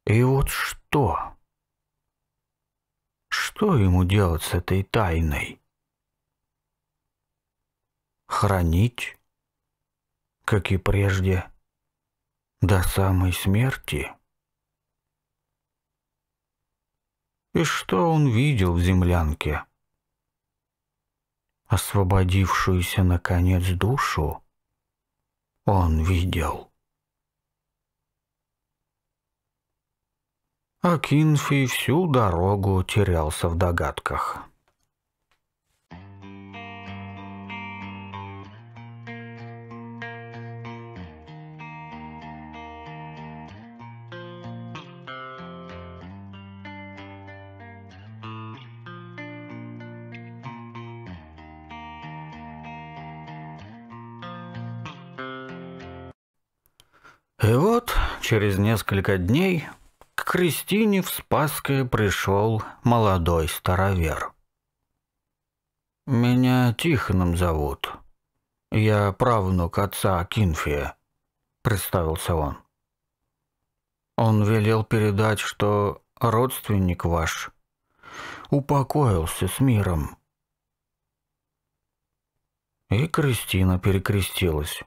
И вот что? Что ему делать с этой тайной? хранить, как и прежде, до самой смерти. И что он видел в землянке? Освободившуюся, наконец, душу он видел. А Кинфи всю дорогу терялся в догадках. И вот через несколько дней к Кристине в Спасское пришел молодой старовер. «Меня Тихоном зовут. Я правнук отца Кинфия», — представился он. «Он велел передать, что родственник ваш упокоился с миром». И Кристина перекрестилась.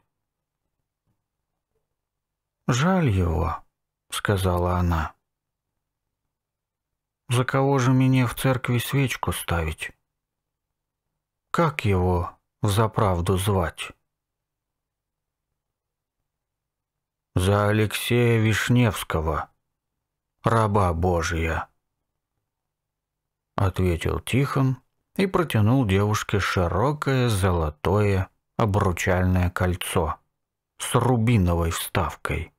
«Жаль его», — сказала она. «За кого же мне в церкви свечку ставить? Как его взаправду звать?» «За Алексея Вишневского, раба Божия», — ответил Тихон и протянул девушке широкое золотое обручальное кольцо с рубиновой вставкой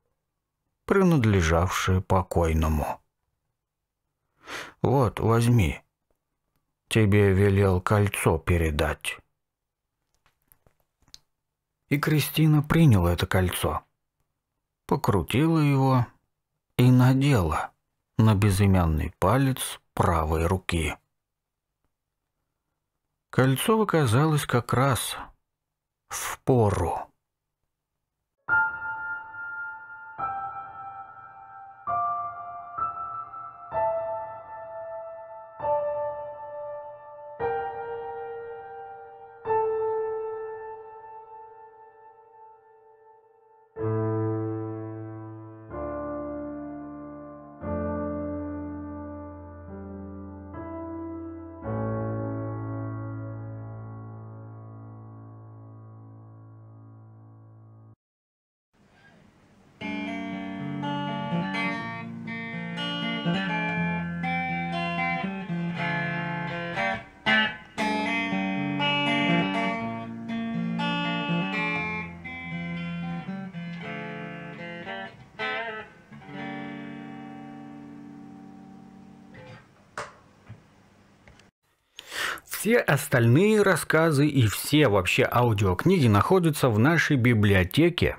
принадлежавшее покойному. «Вот, возьми. Тебе велел кольцо передать». И Кристина приняла это кольцо, покрутила его и надела на безымянный палец правой руки. Кольцо оказалось как раз в пору. остальные рассказы и все вообще аудиокниги находятся в нашей библиотеке.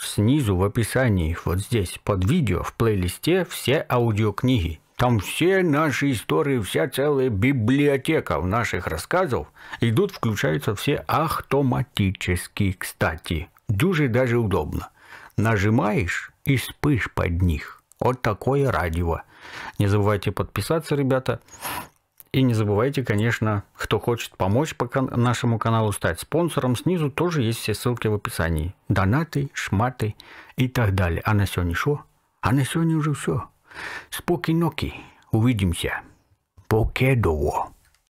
Снизу в описании, вот здесь, под видео, в плейлисте все аудиокниги. Там все наши истории, вся целая библиотека в наших рассказов идут, включаются все автоматически, кстати. Дуже даже удобно. Нажимаешь и спишь под них. Вот такое радио. Не забывайте подписаться, ребята. И не забывайте, конечно, кто хочет помочь по кан нашему каналу стать спонсором, снизу тоже есть все ссылки в описании. Донаты, шматы и так далее. А на сегодня что? А на сегодня уже все. Споки-ноки. Увидимся. Покедово.